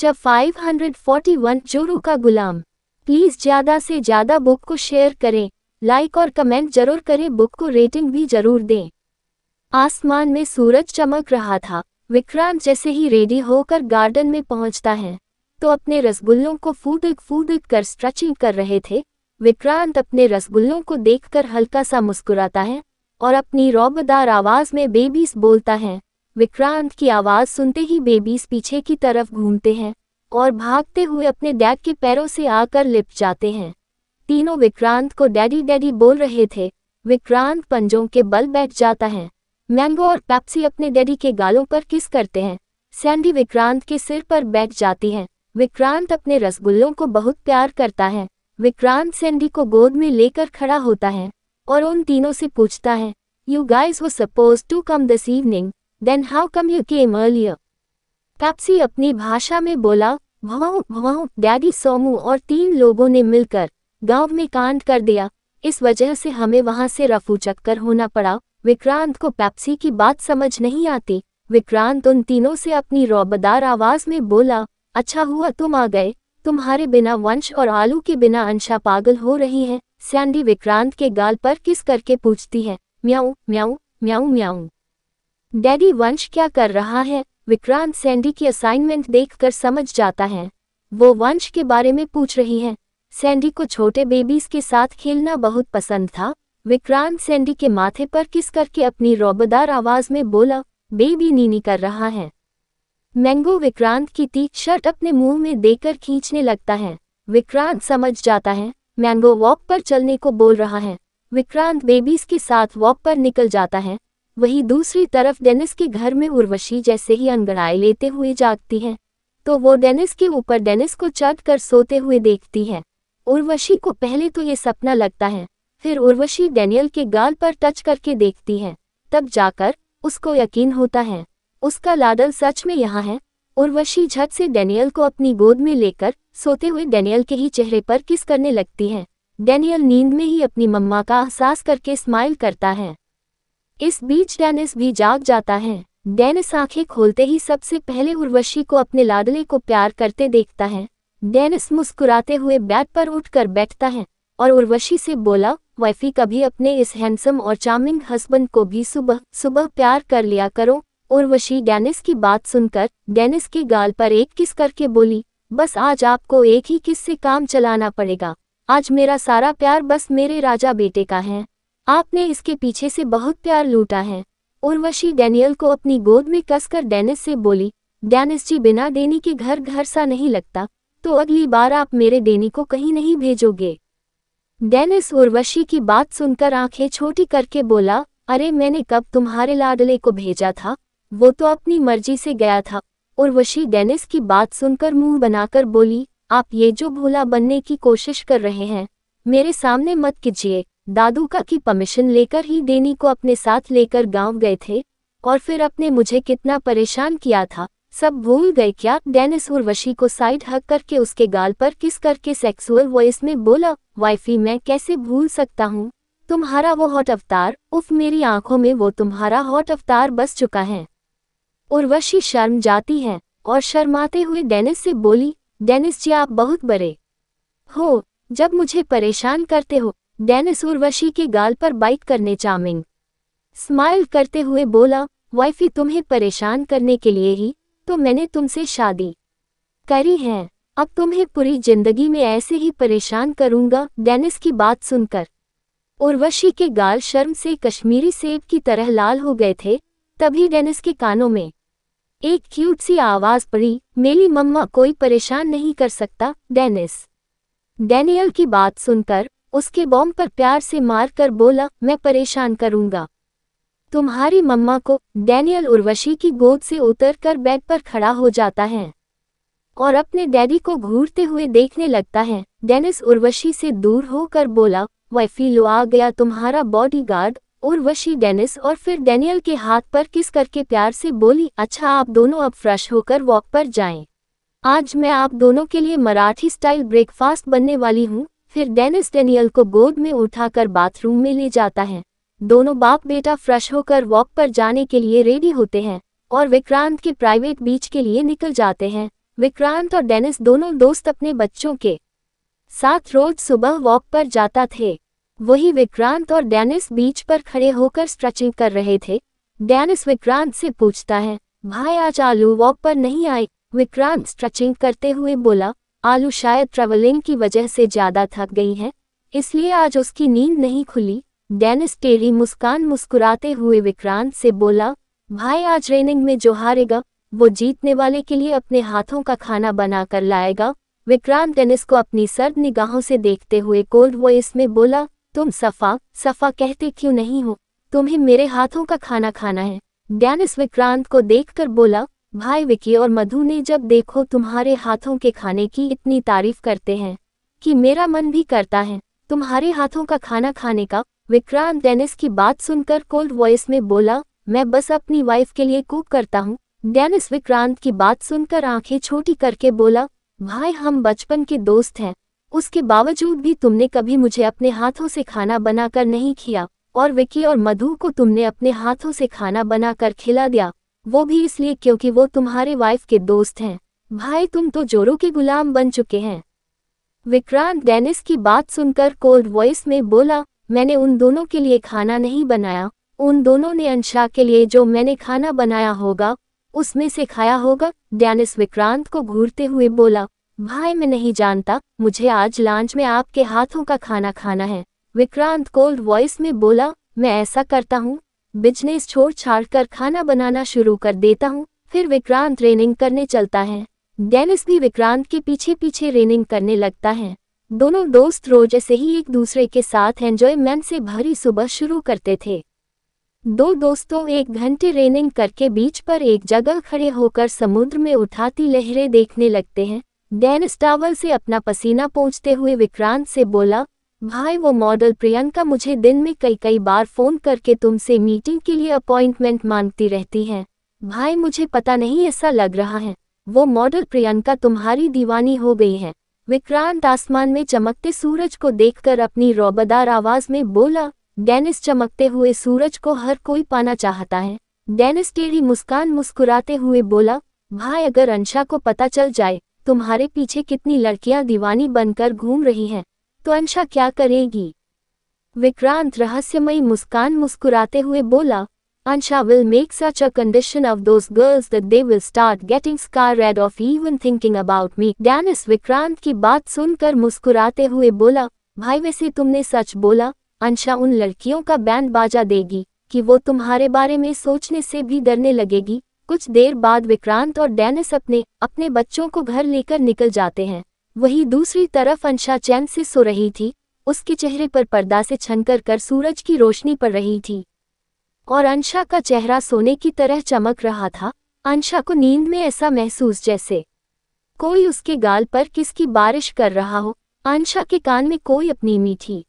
च 541 चोरू का गुलाम प्लीज़ ज़्यादा से ज़्यादा बुक को शेयर करें लाइक और कमेंट जरूर करें बुक को रेटिंग भी जरूर दें आसमान में सूरज चमक रहा था विक्रांत जैसे ही रेडी होकर गार्डन में पहुंचता है तो अपने रसगुल्लों को फूदक फूदक कर स्ट्रेचिंग कर रहे थे विक्रांत अपने रसगुल्लों को देखकर हल्का सा मुस्कुराता है और अपनी रौबदार आवाज़ में बेबीस बोलता है विक्रांत की आवाज़ सुनते ही बेबीज पीछे की तरफ घूमते हैं और भागते हुए अपने डैड के पैरों से आकर लिप जाते हैं तीनों विक्रांत को डैडी डैडी बोल रहे थे विक्रांत पंजों के बल बैठ जाता है मैंगो और पैप्सी अपने डैडी के गालों पर किस करते हैं सैंडी विक्रांत के सिर पर बैठ जाती है विक्रांत अपने रसगुल्लों को बहुत प्यार करता है विक्रांत सैंडी को गोद में लेकर खड़ा होता है और उन तीनों से पूछता है you guys were suppose to come this evening then how come you came earlier Pepsi अपनी भाषा में बोला भवाऊ भवाऊ डैडी सोमू और तीन लोगों ने मिलकर गांव में कांड कर दिया इस वजह से हमें वहां से रफू चक्कर होना पड़ा विक्रांत को पैप्सी की बात समझ नहीं आती विक्रांत उन तीनों से अपनी रौबदार आवाज में बोला अच्छा हुआ तुम आ गए तुम्हारे बिना वंश और आलू के बिना अंशा पागल हो रही है सैंडी विक्रांत के गाल पर किस करके पूछती है म्याऊ म्याऊ म्याऊ म्याऊ डैडी वंश क्या कर रहा है विक्रांत सैंडी की असाइनमेंट देखकर समझ जाता है वो वंश के बारे में पूछ रही हैं सैंडी को छोटे बेबीज के साथ खेलना बहुत पसंद था विक्रांत सैंडी के माथे पर किस करके अपनी रौबदार आवाज में बोला बेबी नीनी कर रहा है मैंगो विक्रांत की टी शर्ट अपने मुंह में देकर खींचने लगता है विक्रांत समझ जाता है मैंगो वॉक पर चलने को बोल रहा है विक्रांत बेबीज के साथ वॉक पर निकल जाता है वहीं दूसरी तरफ डेनिस के घर में उर्वशी जैसे ही अनगड़ाई लेते हुए जागती है तो वो डेनिस के ऊपर डेनिस को चढ़ कर सोते हुए देखती है उर्वशी को पहले तो ये सपना लगता है फिर उर्वशी डेनियल के गाल पर टच करके देखती है तब जाकर उसको यकीन होता है उसका लाडल सच में यहाँ है उर्वशी झट से डेनियल को अपनी गोद में लेकर सोते हुए डेनियल के ही चेहरे पर किस करने लगती है डेनियल नींद में ही अपनी मम्मा का एहसास करके स्माइल करता है इस बीच डेनिस भी जाग जाता है डेनिस आंखें खोलते ही सबसे पहले उर्वशी को अपने लाडले को प्यार करते देखता है डेनिस मुस्कुराते हुए बैट पर उठकर बैठता है और उर्वशी से बोला वैफी कभी अपने इस हैंडसम और चार्मिंग हस्बैंड को भी सुबह सुबह प्यार कर लिया करो उर्वशी डेनिस की बात सुनकर डेनिस के गाल पर एक किस करके बोली बस आज आपको एक ही किस से काम चलाना पड़ेगा आज मेरा सारा प्यार बस मेरे राजा बेटे का है आपने इसके पीछे से बहुत प्यार लूटा है उर्वशी डैनियल को अपनी गोद में कसकर डेनिस से बोली डेनिस जी बिना डेनी के घर घर सा नहीं लगता तो अगली बार आप मेरे डेनी को कहीं नहीं भेजोगे डेनिस उर्वशी की बात सुनकर आंखें छोटी करके बोला अरे मैंने कब तुम्हारे लाडले को भेजा था वो तो अपनी मर्जी से गया था उर्वशी डेनिस की बात सुनकर मुंह बनाकर बोली आप ये जो भोला बनने की कोशिश कर रहे हैं मेरे सामने मत कीजिए दादू का की परमिशन लेकर ही देनी को अपने साथ लेकर गांव गए थे और फिर अपने मुझे कितना परेशान किया था सब भूल गए क्या डेनिस उर्वशी को साइड हक करके उसके गाल पर किस करके सेक्सुअल वॉइस में बोला वाइफी मैं कैसे भूल सकता हूँ तुम्हारा वो हॉट अवतार उफ मेरी आंखों में वो तुम्हारा हॉट अवतार बस चुका है उर्वशी शर्म जाती है और शर्माते हुए डेनिस से बोली डेनिस जी आप बहुत बड़े हो जब मुझे परेशान करते हो डेनिस उर्वशी के गाल पर बाइट करने चामिंग स्माइल करते हुए बोला वाइफी तुम्हें परेशान करने के लिए ही तो मैंने तुमसे शादी करी है अब तुम्हें पूरी जिंदगी में ऐसे ही परेशान करूंगा डेनिस की बात सुनकर उर्वशी के गाल शर्म से कश्मीरी सेब की तरह लाल हो गए थे तभी डेनिस के कानों में एक क्यूट सी आवाज पड़ी मेरी मम्मा कोई परेशान नहीं कर सकता डेनिस डेनियल की बात सुनकर उसके बॉम पर प्यार से मार कर बोला मैं परेशान करूंगा तुम्हारी मम्मा को डैनियल उर्वशी की गोद से उतर कर बेड पर खड़ा हो जाता है और अपने डैडी को घूरते हुए देखने लगता है डेनिस उर्वशी से दूर होकर बोला वैफी लो आ गया तुम्हारा बॉडीगार्ड उर्वशी डेनिस और फिर डैनियल के हाथ पर किस करके प्यार से बोली अच्छा आप दोनों अब फ्रेश होकर वॉक पर जाएं। आज मैं आप दोनों के लिए मराठी स्टाइल ब्रेकफास्ट बनने वाली हूँ फिर डेनिस डेनियल को गोद में उठाकर बाथरूम में ले जाता है दोनों बाप बेटा फ्रेश होकर वॉक पर जाने के लिए रेडी होते हैं और विक्रांत के प्राइवेट बीच के लिए निकल जाते हैं विक्रांत और डेनिस दोनों दोस्त अपने बच्चों के साथ रोज सुबह वॉक पर जाता थे वही विक्रांत और डेनिस बीच पर खड़े होकर स्ट्रेचिंग कर रहे थे डेनिस विक्रांत से पूछता है भाई आज आलू वॉक पर नहीं आए विक्रांत स्ट्रेचिंग करते हुए बोला आलू शायद ट्रेवलिंग की वजह से ज्यादा थक गई हैं इसलिए आज उसकी नींद नहीं खुली डेनिस टेरी मुस्कान मुस्कुराते हुए विक्रांत से बोला भाई आज रेनिंग में जो हारेगा वो जीतने वाले के लिए अपने हाथों का खाना बनाकर लाएगा विक्रांत डेनिस को अपनी सर्द निगाहों से देखते हुए कोल्ड वॉइस में बोला तुम सफ़ा सफ़ा कहते क्यों नहीं हो तुम्हें मेरे हाथों का खाना खाना है डेनिस विक्रांत को देखकर बोला भाई विकी और मधु ने जब देखो तुम्हारे हाथों के खाने की इतनी तारीफ करते हैं कि मेरा मन भी करता है तुम्हारे हाथों का खाना खाने का विक्रांत डेनिस की बात सुनकर कोल्ड वॉइस में बोला मैं बस अपनी वाइफ के लिए कुक करता हूँ डेनिस विक्रांत की बात सुनकर आंखें छोटी करके बोला भाई हम बचपन के दोस्त हैं उसके बावजूद भी तुमने कभी मुझे अपने हाथों से खाना बनाकर नहीं खिया और विकी और मधु को तुमने अपने हाथों से खाना बनाकर खिला दिया वो भी इसलिए क्योंकि वो तुम्हारे वाइफ के दोस्त हैं भाई तुम तो जोरों के गुलाम बन चुके हैं विक्रांत डेनिस की बात सुनकर कोल्ड वॉइस में बोला मैंने उन दोनों के लिए खाना नहीं बनाया उन दोनों ने अंशा के लिए जो मैंने खाना बनाया होगा उसमें से खाया होगा डेनिस विक्रांत को घूरते हुए बोला भाई मैं नहीं जानता मुझे आज लांच में आपके हाथों का खाना खाना है विक्रांत कोल्ड वॉइस में बोला मैं ऐसा करता हूँ बिजनेस छोड़ छाड़ कर खाना बनाना शुरू कर देता हूँ फिर विक्रांत रेनिंग करने चलता है डेनिस भी विक्रांत के पीछे पीछे रेनिंग करने लगता है दोनों दोस्त रोज ऐसे ही एक दूसरे के साथ एंजॉयमेंट से भरी सुबह शुरू करते थे दो दोस्तों एक घंटे रेनिंग करके बीच पर एक जगह खड़े होकर समुद्र में उठाती लहरें देखने लगते हैं डेनिस टावल से अपना पसीना पहुँचते हुए विक्रांत से बोला भाई वो मॉडल प्रियंका मुझे दिन में कई कई बार फ़ोन करके तुमसे मीटिंग के लिए अपॉइंटमेंट मांगती रहती है भाई मुझे पता नहीं ऐसा लग रहा है वो मॉडल प्रियंका तुम्हारी दीवानी हो गई है विक्रांत आसमान में चमकते सूरज को देखकर अपनी रौबदार आवाज में बोला डेनिस चमकते हुए सूरज को हर कोई पाना चाहता है डेनिस टेढ़ी मुस्कान मुस्कुराते हुए बोला भाई अगर अंशा को पता चल जाए तुम्हारे पीछे कितनी लड़कियां दीवानी बनकर घूम रही हैं त्वंशा क्या करेगी विक्रांत रहस्यमयी मुस्कान मुस्कुराते हुए बोला will make such a condition of those girls that they will start getting scared of even thinking about me डैनिस विक्रांत की बात सुनकर मुस्कुराते हुए बोला भाई वैसे तुमने सच बोला अंशा उन लड़कियों का बैंड बाजा देगी कि वो तुम्हारे बारे में सोचने से भी डरने लगेगी कुछ देर बाद विक्रांत और डैनिस अपने अपने बच्चों को घर लेकर निकल जाते हैं वहीं दूसरी तरफ अंशा चैन से सो रही थी उसके चेहरे पर पर्दा से छनकर कर सूरज की रोशनी पड़ रही थी और अंशा का चेहरा सोने की तरह चमक रहा था अंशा को नींद में ऐसा महसूस जैसे कोई उसके गाल पर किसकी बारिश कर रहा हो अंशा के कान में कोई अपनी मीठी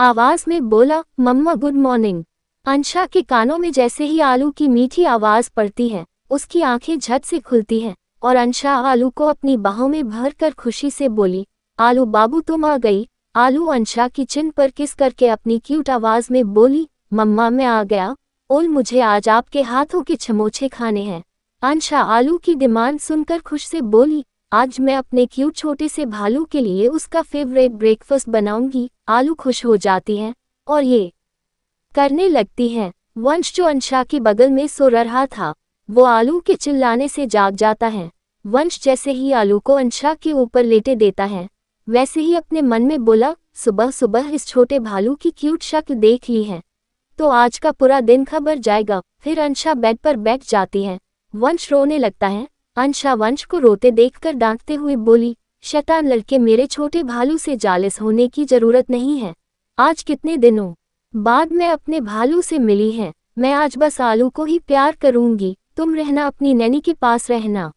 आवाज में बोला मम्मा गुड मॉर्निंग अंशा के कानों में जैसे ही आलू की मीठी आवाज पड़ती है उसकी आंखें झट से खुलती हैं और अंशा आलू को अपनी बाहों में भर कर खुशी से बोली आलू बाबू तुम आ गई आलू अंशा चिन पर किस करके अपनी क्यूट आवाज में बोली मम्मा मैं आ गया ओल मुझे आज आपके हाथों के छमोछे खाने हैं अंशा आलू की डिमांड सुनकर खुश से बोली आज मैं अपने क्यूट छोटे से भालू के लिए उसका फेवरेट ब्रेकफास्ट बनाऊंगी आलू खुश हो जाती हैं और ये करने लगती हैं वंश जो अंशा के बगल में सो रहा था वो आलू के चिल्लाने से जाग जाता है वंश जैसे ही आलू को अंशा के ऊपर लेटे देता है वैसे ही अपने मन में बोला सुबह सुबह इस छोटे भालू की क्यूट शक्ल देख ली है तो आज का पूरा दिन खबर जाएगा फिर अंशा बेड पर बैठ जाती है वंश रोने लगता है अंशा वंश को रोते देखकर डांटते हुए बोली शैतान लड़के मेरे छोटे भालू से जालिस होने की जरूरत नहीं है आज कितने दिनों बाद मैं अपने भालू से मिली है मैं आज बस आलू को ही प्यार करूंगी तुम रहना अपनी नैनी के पास रहना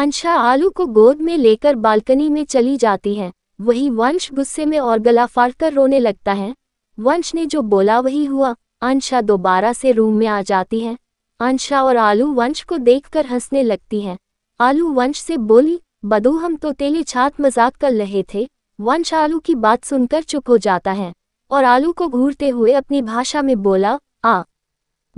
अंशा आलू को गोद में लेकर बालकनी में चली जाती है वही वंश गुस्से में और गला फाड़कर कर रोने लगता है वंश ने जो बोला वही हुआ अंशा दोबारा से रूम में आ जाती है अंशा और आलू वंश को देखकर हंसने लगती हैं आलू वंश से बोली बदू हम तो तेली छात मजाक कर रहे थे वंश आलू की बात सुनकर चुप हो जाता है और आलू को घूरते हुए अपनी भाषा में बोला आ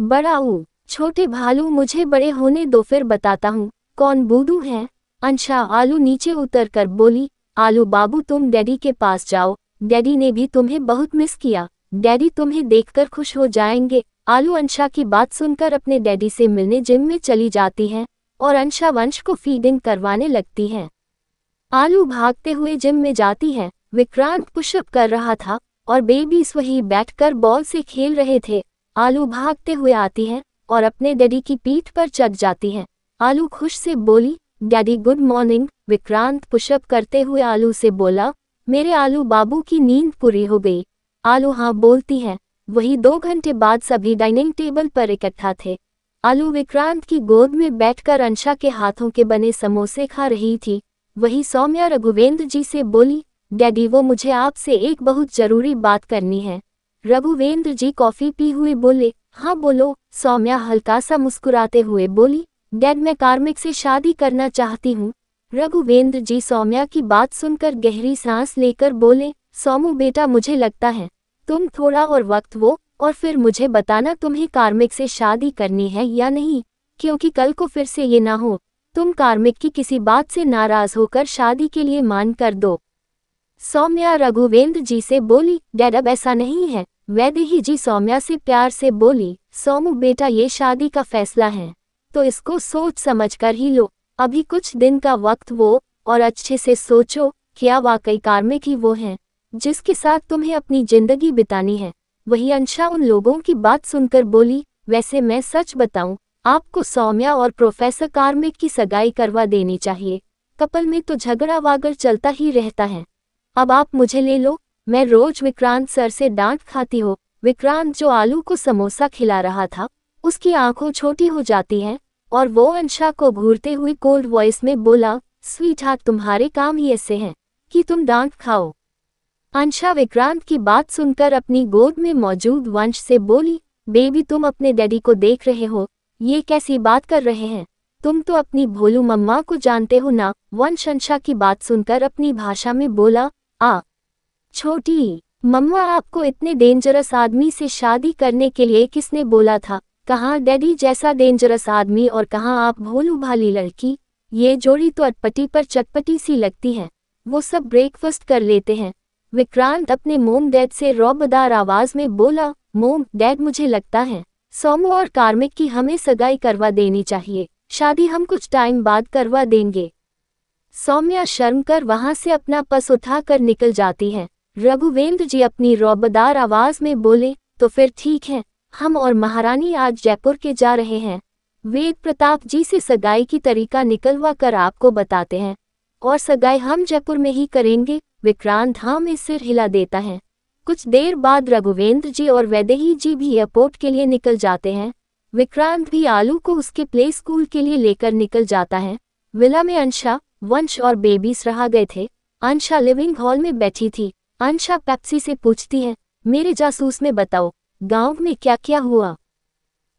बड़ा ऊ छोटे भालू मुझे बड़े होने दो फिर बताता हूँ कौन बूदू है अंशा आलू नीचे उतर कर बोली आलू बाबू तुम डैडी के पास जाओ डैडी ने भी तुम्हें बहुत मिस किया डैडी तुम्हें देखकर खुश हो जाएंगे आलू अंशा की बात सुनकर अपने डैडी से मिलने जिम में चली जाती है और अंशा वंश को फीडिंग करवाने लगती है आलू भागते हुए जिम में जाती है विक्रांत पुशअप कर रहा था और बेबीस वही बैठकर बॉल से खेल रहे थे आलू भागते हुए आती है और अपने डैडी की पीठ पर चढ़ जाती हैं आलू खुश से बोली daddy good morning Vikrant pushup करते हुए आलू से बोला मेरे आलू बाबू की नींद पूरी हो गई आलू हाँ बोलती हैं वही दो घंटे बाद सभी डाइनिंग टेबल पर इकट्ठा थे आलू विक्रांत की गोद में बैठकर अंशा के हाथों के बने समोसे खा रही थी वही सौम्या रघुवेंद्र जी से बोली डैडी वो मुझे आपसे एक बहुत जरूरी बात करनी है रघुवेंद्र जी कॉफ़ी पी हुए बोले हाँ बोलो सौम्या हल्का सा मुस्कुराते हुए बोली डैड मैं कार्मिक से शादी करना चाहती हूँ रघुवेंद्र जी सौम्या की बात सुनकर गहरी सांस लेकर बोले सोमू बेटा मुझे लगता है तुम थोड़ा और वक्त वो और फिर मुझे बताना तुम्हें कार्मिक से शादी करनी है या नहीं क्योंकि कल को फिर से ये ना हो तुम कार्मिक की किसी बात से नाराज होकर शादी के लिए मान कर दो सौम्या रघुवेंद्र जी से बोली डैड अब ऐसा नहीं है वैदेही जी सौम्या से प्यार से बोली सोमू बेटा ये शादी का फैसला है तो इसको सोच समझ कर ही लो अभी कुछ दिन का वक्त वो और अच्छे से सोचो क्या वाकई कार्मिक ही वो है जिसके साथ तुम्हें अपनी जिंदगी बितानी है वही अंशा उन लोगों की बात सुनकर बोली वैसे मैं सच बताऊं आपको सौम्या और प्रोफेसर कार्मिक की सगाई करवा देनी चाहिए कपल में तो झगड़ा वागर चलता ही रहता है अब आप मुझे ले लो मैं रोज विक्रांत सर से डांट खाती हो विक्रांत जो आलू को समोसा खिला रहा था उसकी आंखों छोटी हो जाती हैं और वो अंशा को घूरते हुए कोल्ड वॉइस में बोला स्वीट हाथ तुम्हारे काम ही ऐसे हैं कि तुम डांट खाओ अंशा विक्रांत की बात सुनकर अपनी गोद में मौजूद वंश से बोली बेबी तुम अपने डैडी को देख रहे हो ये कैसी बात कर रहे हैं तुम तो अपनी भोलू मम्मा को जानते हो ना वंश अंशा की बात सुनकर अपनी भाषा में बोला आ छोटी मम्मा आपको इतने डेंजरस आदमी से शादी करने के लिए किसने बोला था कहाँ डैडी जैसा डेंजरस आदमी और कहाँ आप भोलू भाली लड़की ये जोड़ी तो अटपटी पर चटपटी सी लगती है वो सब ब्रेकफास्ट कर लेते हैं विक्रांत अपने मोम डैड से रौबदार आवाज में बोला मोम डैड मुझे लगता है सोमो और कार्मिक की हमें सगाई करवा देनी चाहिए शादी हम कुछ टाइम बाद करवा देंगे सौम्या शर्म कर वहां से अपना पस उठा कर निकल जाती है रघुवेंद्र जी अपनी रौबदार आवाज में बोले तो फिर ठीक है हम और महारानी आज जयपुर के जा रहे हैं वेद प्रताप जी से सगाई की तरीका निकलवा कर आपको बताते हैं और सगाई हम जयपुर में ही करेंगे विक्रांत धाम इस सिर हिला देता है कुछ देर बाद रघुवेंद्र जी और वैदेही जी भी एयरपोर्ट के लिए निकल जाते हैं विक्रांत भी आलू को उसके प्ले स्कूल के लिए लेकर निकल जाता है विला में अंशा वंश और बेबीस रहा गए थे अंशा लिविंग हॉल में बैठी थी अंशा पैप्सी से पूछती है मेरे जासूस में बताओ गांव में क्या क्या हुआ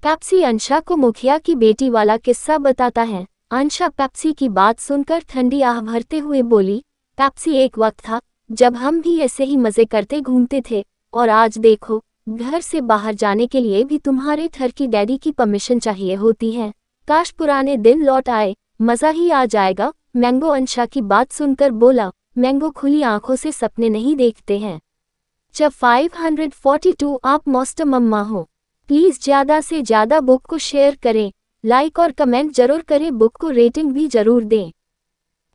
पैप्सी अंशा को मुखिया की बेटी वाला किस्सा बताता है अंशा पैप्सी की बात सुनकर ठंडी आह भरते हुए बोली पैप्सी एक वक्त था जब हम भी ऐसे ही मजे करते घूमते थे और आज देखो घर से बाहर जाने के लिए भी तुम्हारे थर की डैडी की परमिशन चाहिए होती है काश पुराने दिन लौट आए मज़ा ही आ जाएगा मैंगो अंशा की बात सुनकर बोला मैंगो खुली आंखों से सपने नहीं देखते हैं जब 542 आप मोस्टर मम्मा हो प्लीज़ ज़्यादा से ज़्यादा बुक को शेयर करें लाइक और कमेंट जरूर करें बुक को रेटिंग भी जरूर दें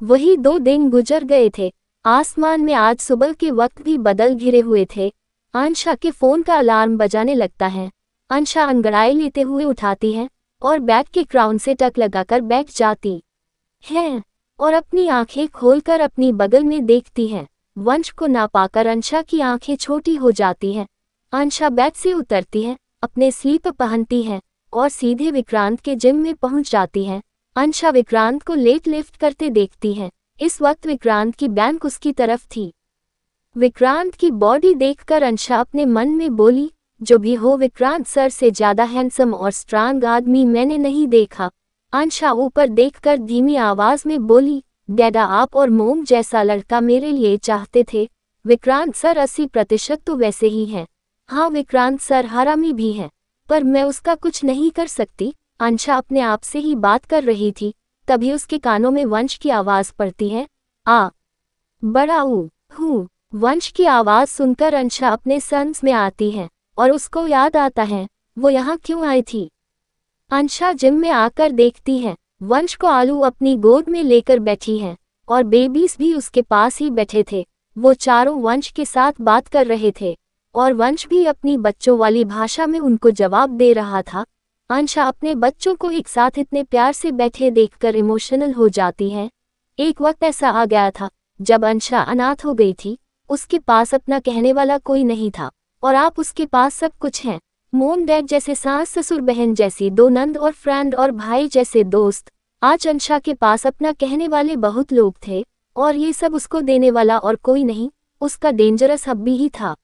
वही दो दिन गुजर गए थे आसमान में आज सुबह के वक्त भी बदल घिरे हुए थे अंशा के फ़ोन का अलार्म बजाने लगता है अंशा अंगड़ाई लेते हुए उठाती है और बैग के क्राउन से टक लगाकर बैठ जाती है और अपनी आंखें खोलकर अपनी बगल में देखती हैं वंश को ना पाकर अंशा की आंखें छोटी हो जाती हैं अंशा बैग से उतरती है अपने स्लीप पहनती है और सीधे विक्रांत के जिम में पहुंच जाती है अंशा विक्रांत को लेट लिफ्ट करते देखती है इस वक्त विक्रांत की बैंक उसकी तरफ थी विक्रांत की बॉडी देखकर अंशा अपने मन में बोली जो भी हो विक्रांत सर से ज्यादा हैंडसम और स्ट्रांग आदमी मैंने नहीं देखा आंशा ऊपर देखकर धीमी आवाज में बोली डैडा आप और मोम जैसा लड़का मेरे लिए चाहते थे विक्रांत सर अस्सी प्रतिशत तो वैसे ही हैं हाँ विक्रांत सर हरामी भी हैं पर मैं उसका कुछ नहीं कर सकती अंशा अपने आप से ही बात कर रही थी तभी उसके कानों में वंश की आवाज़ पड़ती है आ बड़ा ऊ हूँ वंश की आवाज़ सुनकर अंशा अपने सन्स में आती है और उसको याद आता है वो यहाँ क्यों आई थी अंशा जिम में आकर देखती है वंश को आलू अपनी गोद में लेकर बैठी है और बेबीज भी उसके पास ही बैठे थे वो चारों वंश के साथ बात कर रहे थे और वंश भी अपनी बच्चों वाली भाषा में उनको जवाब दे रहा था अंशा अपने बच्चों को एक साथ इतने प्यार से बैठे देखकर इमोशनल हो जाती है एक वक्त ऐसा आ गया था जब अंशा अनाथ हो गई थी उसके पास अपना कहने वाला कोई नहीं था और आप उसके पास सब कुछ हैं मोम डैड जैसे सास ससुर बहन जैसी दो नंद और फ्रेंड और भाई जैसे दोस्त आज अंशा के पास अपना कहने वाले बहुत लोग थे और ये सब उसको देने वाला और कोई नहीं उसका डेंजरस हब्बी ही था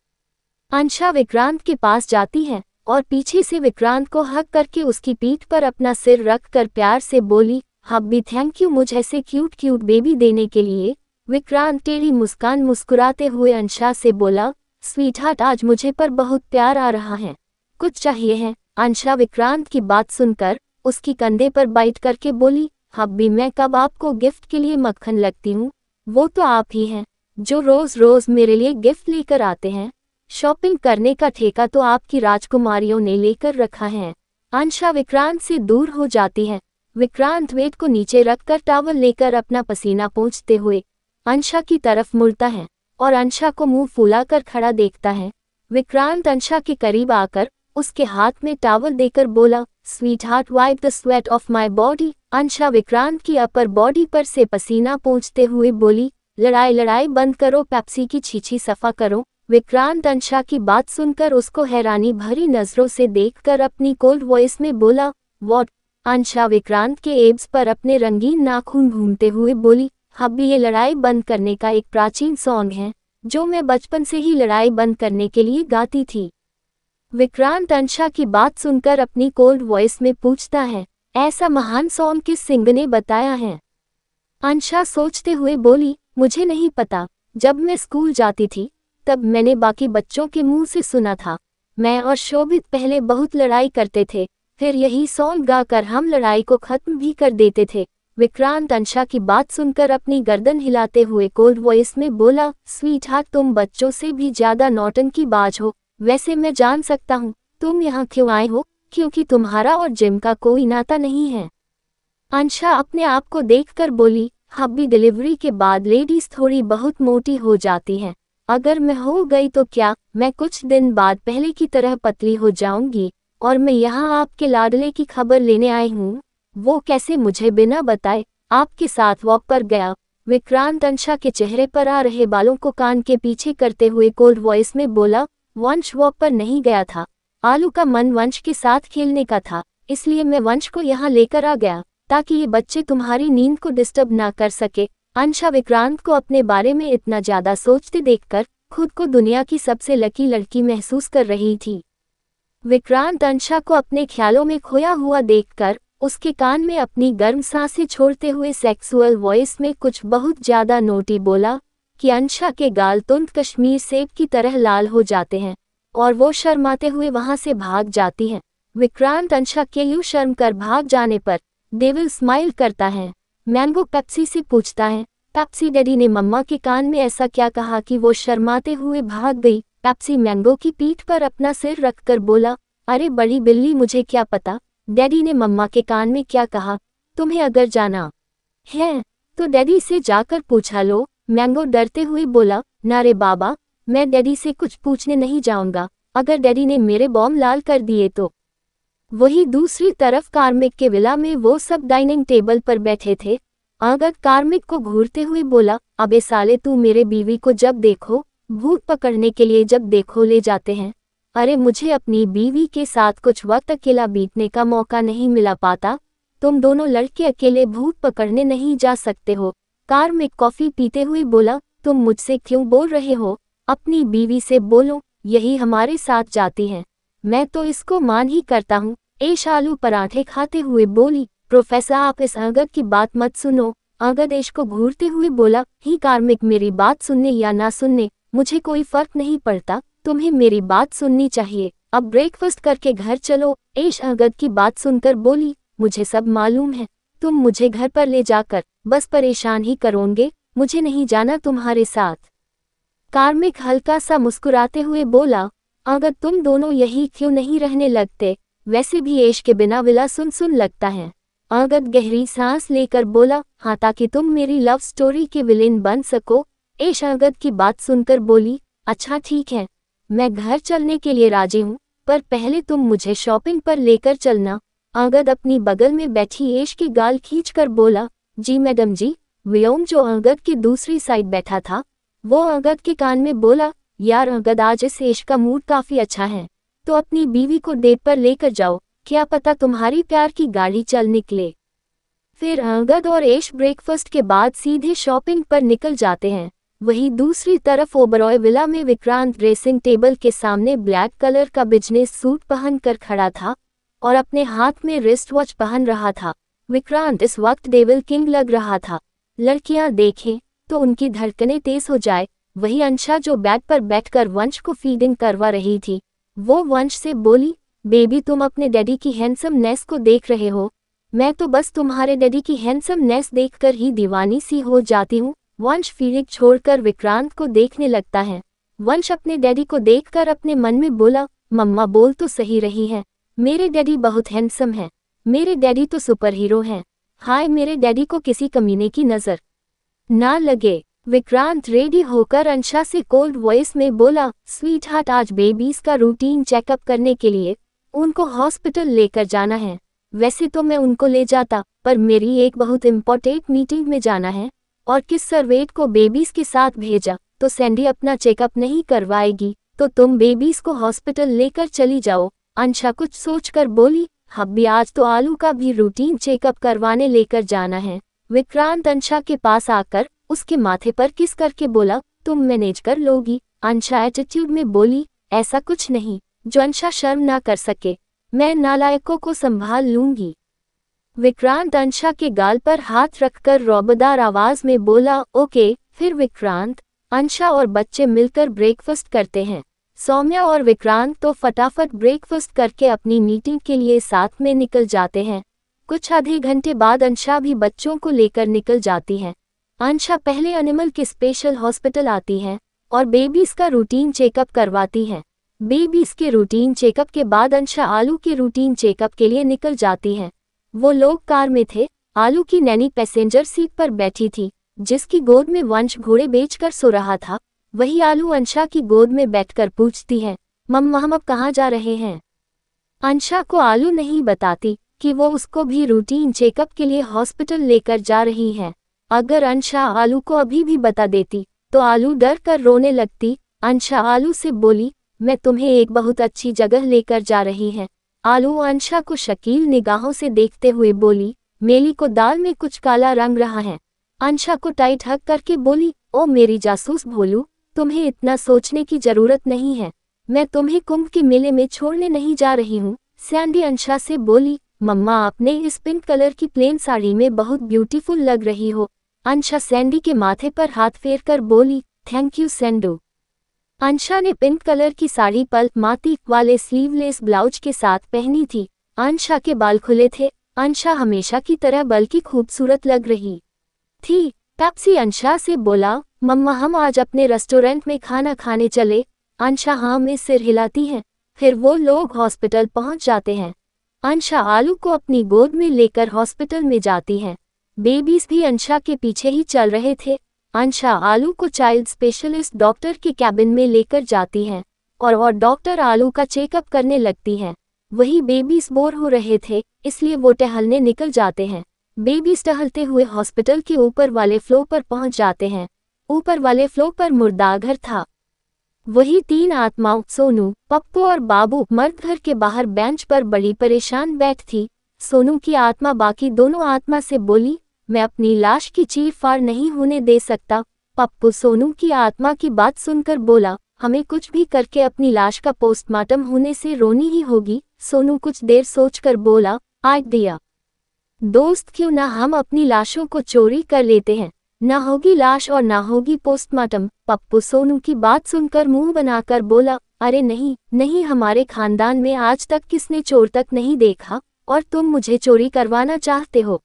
अंशा विक्रांत के पास जाती है और पीछे से विक्रांत को हक करके उसकी पीठ पर अपना सिर रख कर प्यार से बोली हब्बी थैंक यू मुझ ऐसे क्यूट क्यूट बेबी देने के लिए विक्रांत टेढ़ी मुस्कान मुस्कुराते हुए अंशा से बोला स्वीट हार्ट आज मुझे पर बहुत प्यार आ रहा है कुछ चाहिए है अंशरा विक्रांत की बात सुनकर उसकी कंधे पर बाइट करके बोली हब्बी मैं कब आपको गिफ्ट के लिए मक्खन लगती हूँ वो तो आप ही हैं जो रोज रोज मेरे लिए गिफ्ट लेकर आते हैं शॉपिंग करने का ठेका तो आपकी राजकुमारियों ने लेकर रखा है अंशा विक्रांत से दूर हो जाती है विक्रांत वेद को नीचे रखकर टावल लेकर अपना पसीना पहुँचते हुए अंशा की तरफ मुड़ता है और अंशा को मुंह फुलाकर खड़ा देखता है विक्रांत अंशा के करीब आकर उसके हाथ में टावल देकर बोला sweetheart wipe the sweat off my body Ansha Vikrant की अपर बॉडी पर से पसीना पहुंचते हुए बोली लड़ाई लड़ाई बंद करो पैप्सी की छीछी सफा करो विक्रांत अंशा की बात सुनकर उसको हैरानी भरी नजरों से देखकर अपनी कोल्ड वॉइस में बोला वॉट अंशा विक्रांत के एब्स पर अपने रंगीन नाखून घूमते हुए बोली हब्बी ये लड़ाई बंद करने का एक प्राचीन सॉन्ग है जो मैं बचपन से ही लड़ाई बंद करने के लिए गाती थी विक्रांत अंशा की बात सुनकर अपनी कोल्ड वॉइस में पूछता है ऐसा महान सॉन्ग किस सिंह ने बताया है अंशा सोचते हुए बोली मुझे नहीं पता जब मैं स्कूल जाती थी तब मैंने बाकी बच्चों के मुंह से सुना था मैं और शोभित पहले बहुत लड़ाई करते थे फिर यही सॉन्ग गाकर हम लड़ाई को खत्म भी कर देते थे विक्रांत अंशा की बात सुनकर अपनी गर्दन हिलाते हुए कोल्ड वॉइस में बोला स्वीट हार्ट तुम बच्चों से भी ज्यादा नौटन की बाज हो वैसे मैं जान सकता हूँ तुम यहाँ क्यों आए हो क्योंकि तुम्हारा और जिम का कोई नाता नहीं है अंशा अपने आप को देखकर बोली हब्बी डिलीवरी के बाद लेडीज थोड़ी बहुत मोटी हो जाती हैं अगर मैं हो गई तो क्या मैं कुछ दिन बाद पहले की तरह पतली हो जाऊंगी और मैं यहाँ आपके लाडले की खबर लेने आई हूँ वो कैसे मुझे बिना बताए आपके साथ वॉक पर गया विक्रांत अंशा के चेहरे पर आ रहे बालों को कान के पीछे करते हुए कोल्ड वॉइस में बोला वंश वॉक पर नहीं गया था आलू का मन वंश के साथ खेलने का था इसलिए मैं वंश को यहाँ लेकर आ गया ताकि ये बच्चे तुम्हारी नींद को डिस्टर्ब ना कर सके अंशा विक्रांत को अपने बारे में इतना ज्यादा सोचते देखकर खुद को दुनिया की सबसे लकी लड़की महसूस कर रही थी विक्रांत अंशा को अपने ख्यालों में खोया हुआ देखकर उसके कान में अपनी गर्म सांसें छोड़ते हुए सेक्सुअल वॉइस में कुछ बहुत ज्यादा नोटी बोला कि अंशा के गाल तुंत कश्मीर सेब की तरह लाल हो जाते हैं और वो शर्माते हुए वहां से भाग जाती हैं विक्रांत अंशा के यू शर्म कर भाग जाने पर देविल स्माइल करता है मैंगो पेप्सी से पूछता है पेप्सी डैडी ने मम्मा के कान में ऐसा क्या कहा कि वो शर्माते हुए भाग गई पेप्सी मैंगो की पीठ पर अपना सिर रखकर बोला अरे बड़ी बिल्ली मुझे क्या पता डैडी ने मम्मा के कान में क्या कहा तुम्हें अगर जाना है तो डैडी से जाकर पूछा लो मैंगो डरते हुए बोला नारे बाबा मैं डैडी से कुछ पूछने नहीं जाऊंगा अगर डैडी ने मेरे बॉम लाल कर दिए तो वही दूसरी तरफ कार्मिक के विला में वो सब डाइनिंग टेबल पर बैठे थे अगर कार्मिक को घूरते हुए बोला अबे साले तू मेरे बीवी को जब देखो भूत पकड़ने के लिए जब देखो ले जाते हैं अरे मुझे अपनी बीवी के साथ कुछ वक्त अकेला बीतने का मौका नहीं मिला पाता तुम दोनों लड़के अकेले भूत पकड़ने नहीं जा सकते हो कार में कॉफ़ी पीते हुए बोला तुम मुझसे क्यों बोल रहे हो अपनी बीवी से बोलो यही हमारे साथ जाती हैं मैं तो इसको मान ही करता हूँ एश आलू पराठे खाते हुए बोली प्रोफेसर आप इस अंगद की बात मत सुनो अंगद एश को घूरते हुए बोला ही कार्मिक मेरी बात सुनने या ना सुनने मुझे कोई फर्क नहीं पड़ता तुम्हें मेरी बात सुननी चाहिए अब ब्रेकफास्ट करके घर चलो एश अंगद की बात सुनकर बोली मुझे सब मालूम है तुम मुझे घर पर ले जाकर बस परेशान ही करोगे मुझे नहीं जाना तुम्हारे साथ कार्मिक हल्का सा मुस्कुराते हुए बोला अगर तुम दोनों यही क्यों नहीं रहने लगते वैसे भी ऐश के बिना विला सुन सुन लगता है अगत गहरी सांस लेकर बोला हाँ ताकि तुम मेरी लव स्टोरी के विलेन बन सको ऐश अगत की बात सुनकर बोली अच्छा ठीक है मैं घर चलने के लिए राजी हूँ पर पहले तुम मुझे शॉपिंग पर लेकर चलना अगत अपनी बगल में बैठी ऐश की गाल खींच कर बोला जी मैडम जी व्योम जो अंगद की दूसरी साइड बैठा था वो अंगद के कान में बोला यार अंगद आज इस ऐश का मूड काफी अच्छा है तो अपनी बीवी को डेट पर लेकर जाओ क्या पता तुम्हारी प्यार की गाड़ी चल निकले फिर अंगद और ऐश ब्रेकफास्ट के बाद सीधे शॉपिंग पर निकल जाते हैं वहीं दूसरी तरफ ओबरॉय विला में विक्रांत ड्रेसिंग टेबल के सामने ब्लैक कलर का बिजनेस सूट पहन कर खड़ा था और अपने हाथ में रिस्ट वॉच पहन रहा था विक्रांत इस वक्त डेविल किंग लग रहा था लड़कियां देखें तो उनकी धड़कने तेज हो जाए वही अंशा जो बेड पर बैठकर वंश को फीडिंग करवा रही थी वो वंश से बोली बेबी तुम अपने डैडी की हैंडसमनेस को देख रहे हो मैं तो बस तुम्हारे डैडी की हैंडसमनेस देखकर ही दीवानी सी हो जाती हूँ वंश फीडिंग छोड़कर विक्रांत को देखने लगता है वंश अपने डैडी को देखकर अपने मन में बोला मम्मा बोल तो सही रही है मेरे डैडी बहुत हैंडसम है मेरे डैडी तो सुपर हीरो हैं हाय मेरे डैडी को किसी कमीने की नज़र ना लगे विक्रांत रेडी होकर अंशा से कोल्ड वॉइस में बोला स्वीट हार्ट आज बेबीज का रूटीन चेकअप करने के लिए उनको हॉस्पिटल लेकर जाना है वैसे तो मैं उनको ले जाता पर मेरी एक बहुत इम्पोर्टेंट मीटिंग में जाना है और किस सर्वेट को बेबीज के साथ भेजा तो सैंडी अपना चेकअप नहीं करवाएगी तो तुम बेबीज को हॉस्पिटल लेकर चली जाओ अंशा कुछ सोचकर बोली हब्बी आज तो आलू का भी रूटीन चेकअप करवाने लेकर जाना है विक्रांत अंशा के पास आकर उसके माथे पर किस करके बोला तुम मैनेज कर लोगी अंशा एटीट्यूड में बोली ऐसा कुछ नहीं जो अंशा शर्म ना कर सके मैं नालायकों को संभाल लूंगी विक्रांत अंशा के गाल पर हाथ रखकर रौबदार आवाज में बोला ओके फिर विक्रांत अंशा और बच्चे मिलकर ब्रेकफास्ट करते हैं सौम्या और विक्रांत तो फटाफट ब्रेकफास्ट करके अपनी मीटिंग के लिए साथ में निकल जाते हैं कुछ आधे घंटे बाद अंशा भी बच्चों को लेकर निकल जाती हैं अंशा पहले एनिमल के स्पेशल हॉस्पिटल आती हैं और बेबीज का रूटीन चेकअप करवाती हैं बेबीज के रूटीन चेकअप के बाद अंशा आलू के रूटीन चेकअप के लिए निकल जाती हैं वो लोग कार में थे आलू की नैनी पैसेंजर सीट पर बैठी थी जिसकी गोद में वंश घोड़े बेचकर सो रहा था वही आलू अंशा की गोद में बैठकर पूछती है मम हम अब कहाँ जा रहे हैं अंशा को आलू नहीं बताती कि वो उसको भी रूटीन चेकअप के लिए हॉस्पिटल लेकर जा रही है अगर अंशा आलू को अभी भी बता देती तो आलू डर कर रोने लगती अंशा आलू से बोली मैं तुम्हें एक बहुत अच्छी जगह लेकर जा रही है आलू अंशा को शकील निगाहों से देखते हुए बोली मेली को दाल में कुछ काला रंग रहा है अंशा को टाइट हक करके बोली ओ मेरी जासूस भोलू तुम्हें इतना सोचने की जरूरत नहीं है मैं तुम्हें कुंभ के मेले में छोड़ने नहीं जा रही हूँ सैंडी अंशा से बोली मम्मा आपने इस पिंक कलर की प्लेन साड़ी में बहुत ब्यूटीफुल लग रही हो अंशा सैंडी के माथे पर हाथ फेर कर बोली थैंक यू सेंडो अंशा ने पिंक कलर की साड़ी पल माती वाले स्लीवलेस ब्लाउज के साथ पहनी थी अंशा के बाल खुले थे अंशा हमेशा की तरह बल्कि खूबसूरत लग रही थी पैप्सी अंशा से बोला मम्मा हम आज अपने रेस्टोरेंट में खाना खाने चले अंशा हाँ में सिर हिलाती हैं फिर वो लोग हॉस्पिटल पहुंच जाते हैं अंशा आलू को अपनी गोद में लेकर हॉस्पिटल में जाती हैं बेबीज भी अंशा के पीछे ही चल रहे थे अंशा आलू को चाइल्ड स्पेशलिस्ट डॉक्टर के कैबिन में लेकर जाती हैं और और डॉक्टर आलू का चेकअप करने लगती हैं वही बेबीज बोर हो रहे थे इसलिए वो टहलने निकल जाते हैं बेबीज टहलते हुए हॉस्पिटल के ऊपर वाले फ्लोर पर पहुंच जाते हैं ऊपर वाले फ्लोर पर मुर्दाघर था वही तीन आत्माओं सोनू पप्पू और बाबू मर्द घर के बाहर बेंच पर बड़ी परेशान बैठ थी सोनू की आत्मा बाकी दोनों आत्मा से बोली मैं अपनी लाश की चीर फाड़ नहीं होने दे सकता पप्पू सोनू की आत्मा की बात सुनकर बोला हमें कुछ भी करके अपनी लाश का पोस्टमार्टम होने से रोनी ही होगी सोनू कुछ देर सोचकर बोला आज दिया दोस्त क्यों ना हम अपनी लाशों को चोरी कर लेते हैं न होगी लाश और न होगी पोस्टमार्टम पप्पू सोनू की बात सुनकर मुंह बनाकर बोला अरे नहीं नहीं हमारे खानदान में आज तक किसने चोर तक नहीं देखा और तुम मुझे चोरी करवाना चाहते हो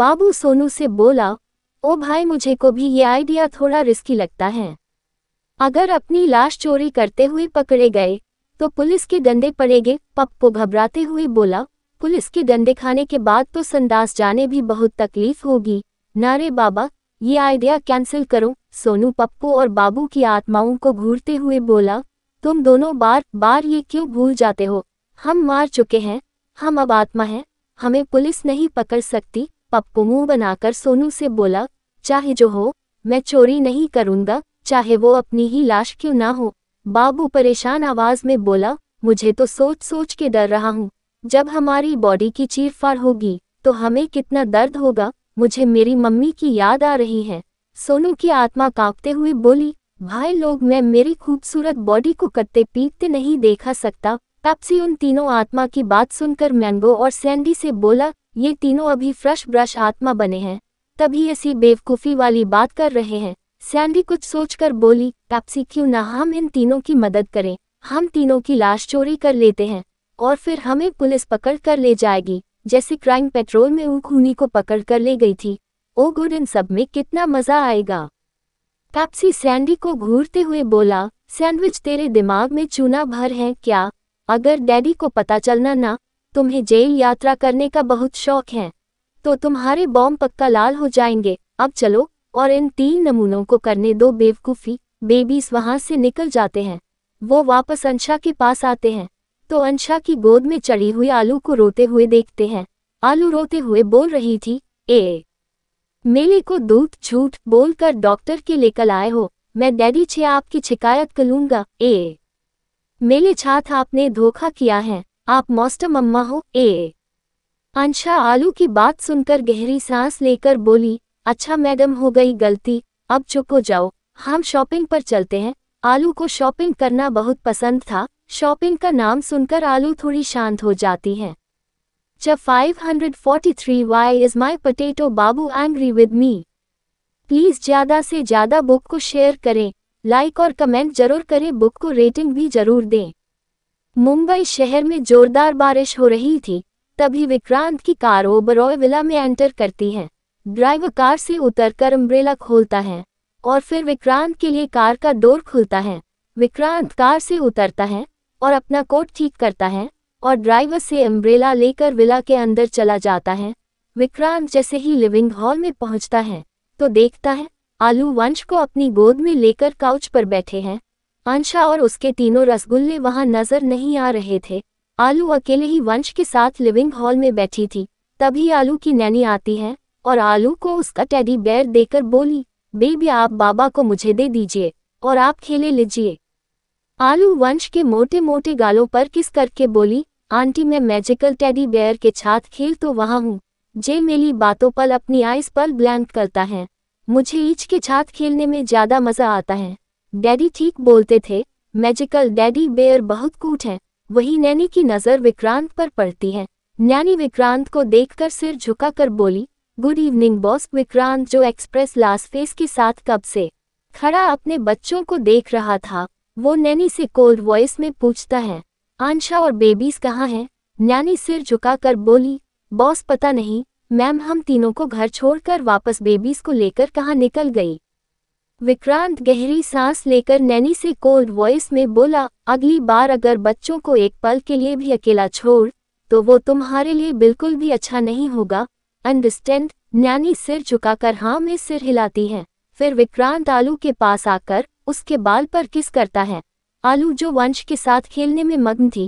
बाबू सोनू से बोला ओ भाई मुझे को भी ये आइडिया थोड़ा रिस्की लगता है अगर अपनी लाश चोरी करते हुए पकड़े गए तो पुलिस के डंडे पड़ेंगे पप्पू घबराते हुए बोला पुलिस के डंडे खाने के बाद तो संदास जाने भी बहुत तकलीफ होगी नारे बाबा ये आइडिया कैंसिल करो सोनू पप्पू और बाबू की आत्माओं को घूरते हुए बोला तुम दोनों बार बार ये क्यों भूल जाते हो हम मार चुके हैं हम अब आत्मा हैं हमें पुलिस नहीं पकड़ सकती पप्पू मुंह बनाकर सोनू से बोला चाहे जो हो मैं चोरी नहीं करूंगा चाहे वो अपनी ही लाश क्यों ना हो बाबू परेशान आवाज में बोला मुझे तो सोच सोच के डर रहा हूँ जब हमारी बॉडी की चीरफाड़ होगी तो हमें कितना दर्द होगा मुझे मेरी मम्मी की याद आ रही है सोनू की आत्मा कांपते हुए बोली भाई लोग मैं मेरी खूबसूरत बॉडी को कत्ते पीटते नहीं देखा सकता पैप्सी उन तीनों आत्मा की बात सुनकर मैंगो और सैंडी से बोला ये तीनों अभी फ्रेश ब्रश आत्मा बने हैं तभी ऐसी बेवकूफ़ी वाली बात कर रहे हैं सैंडी कुछ सोचकर बोली पैप्सी क्यों ना हम इन तीनों की मदद करें हम तीनों की लाश चोरी कर लेते हैं और फिर हमें पुलिस पकड़ कर ले जाएगी जैसे क्राइम पेट्रोल में ऊ खूनी को पकड़ कर ले गई थी ओ गुड इन सब में कितना मजा आएगा कैप्सी सैंडी को घूरते हुए बोला सैंडविच तेरे दिमाग में चूना भर है क्या अगर डैडी को पता चलना ना तुम्हें जेल यात्रा करने का बहुत शौक है तो तुम्हारे बॉम्ब पक्का लाल हो जाएंगे अब चलो और इन तीन नमूनों को करने दो बेवकूफ़ी बेबीज वहां से निकल जाते हैं वो वापस अंशा के पास आते हैं तो अंशा की गोद में चढ़ी हुई आलू को रोते हुए देखते हैं आलू रोते हुए बोल रही थी ए मेले को दूध झूठ बोलकर डॉक्टर के लेकर आए हो मैं डैडी छे आपकी शिकायत करूंगा ए मेले छात आपने धोखा किया है आप मौस्टम अम्मा हो ए अंशा आलू की बात सुनकर गहरी सांस लेकर बोली अच्छा मैडम हो गई गलती अब चुप हो जाओ हम शॉपिंग पर चलते हैं आलू को शॉपिंग करना बहुत पसंद था शॉपिंग का नाम सुनकर आलू थोड़ी शांत हो जाती हैं forty 543 why is my potato बाबू एंग्री विद मी प्लीज़ ज़्यादा से ज़्यादा बुक को शेयर करें लाइक और कमेंट जरूर करें बुक को रेटिंग भी जरूर दें मुंबई शहर में जोरदार बारिश हो रही थी तभी विक्रांत की कार ओबरॉय विला में एंटर करती है ड्राइवर कार से उतरकर अम्ब्रेला खोलता है और फिर विक्रांत के लिए कार का डोर खुलता है विक्रांत कार से उतरता है और अपना कोट ठीक करता है और ड्राइवर से अम्ब्रेला लेकर विला के अंदर चला जाता है विक्रांत जैसे ही लिविंग हॉल में पहुंचता है तो देखता है आलू वंश को अपनी गोद में लेकर काउच पर बैठे हैं अंशा और उसके तीनों रसगुल्ले वहां नजर नहीं आ रहे थे आलू अकेले ही वंश के साथ लिविंग हॉल में बैठी थी तभी आलू की नैनी आती है और आलू को उसका टेडी बैर देकर बोली बेबी आप बाबा को मुझे दे दीजिए और आप खेले लीजिए आलू वंश के मोटे मोटे गालों पर किस करके बोली आंटी मैं मैजिकल टेडी बेयर के छात खेल तो वहां हूँ जे मेरी बातों पर अपनी आइस पर ब्लैंक करता है मुझे ईच के छात खेलने में ज्यादा मजा आता है डैडी ठीक बोलते थे मैजिकल डैडी बेयर बहुत कूट है वही नैनी की नज़र विक्रांत पर पड़ती है नैनी विक्रांत को देखकर सिर झुकाकर बोली गुड इवनिंग बॉस विक्रांत जो एक्सप्रेस लास्ट फेस के साथ कब से खड़ा अपने बच्चों को देख रहा था वो नैनी से कोल्ड वॉइस में पूछता है आंशा और बेबीज कहाँ हैं नैनी सिर झुकाकर बोली बॉस पता नहीं मैम हम तीनों को घर छोड़कर वापस बेबीज को लेकर कहाँ निकल गई विक्रांत गहरी सांस लेकर नैनी से कोल्ड वॉइस में बोला अगली बार अगर बच्चों को एक पल के लिए भी अकेला छोड़ तो वो तुम्हारे लिए बिल्कुल भी अच्छा नहीं होगा अंडरस्टैंड नैनी सिर झुकाकर हाँ में सिर हिलाती है फिर विक्रांत आलू के पास आकर उसके बाल पर किस करता है आलू जो वंश के साथ खेलने में मग्न थी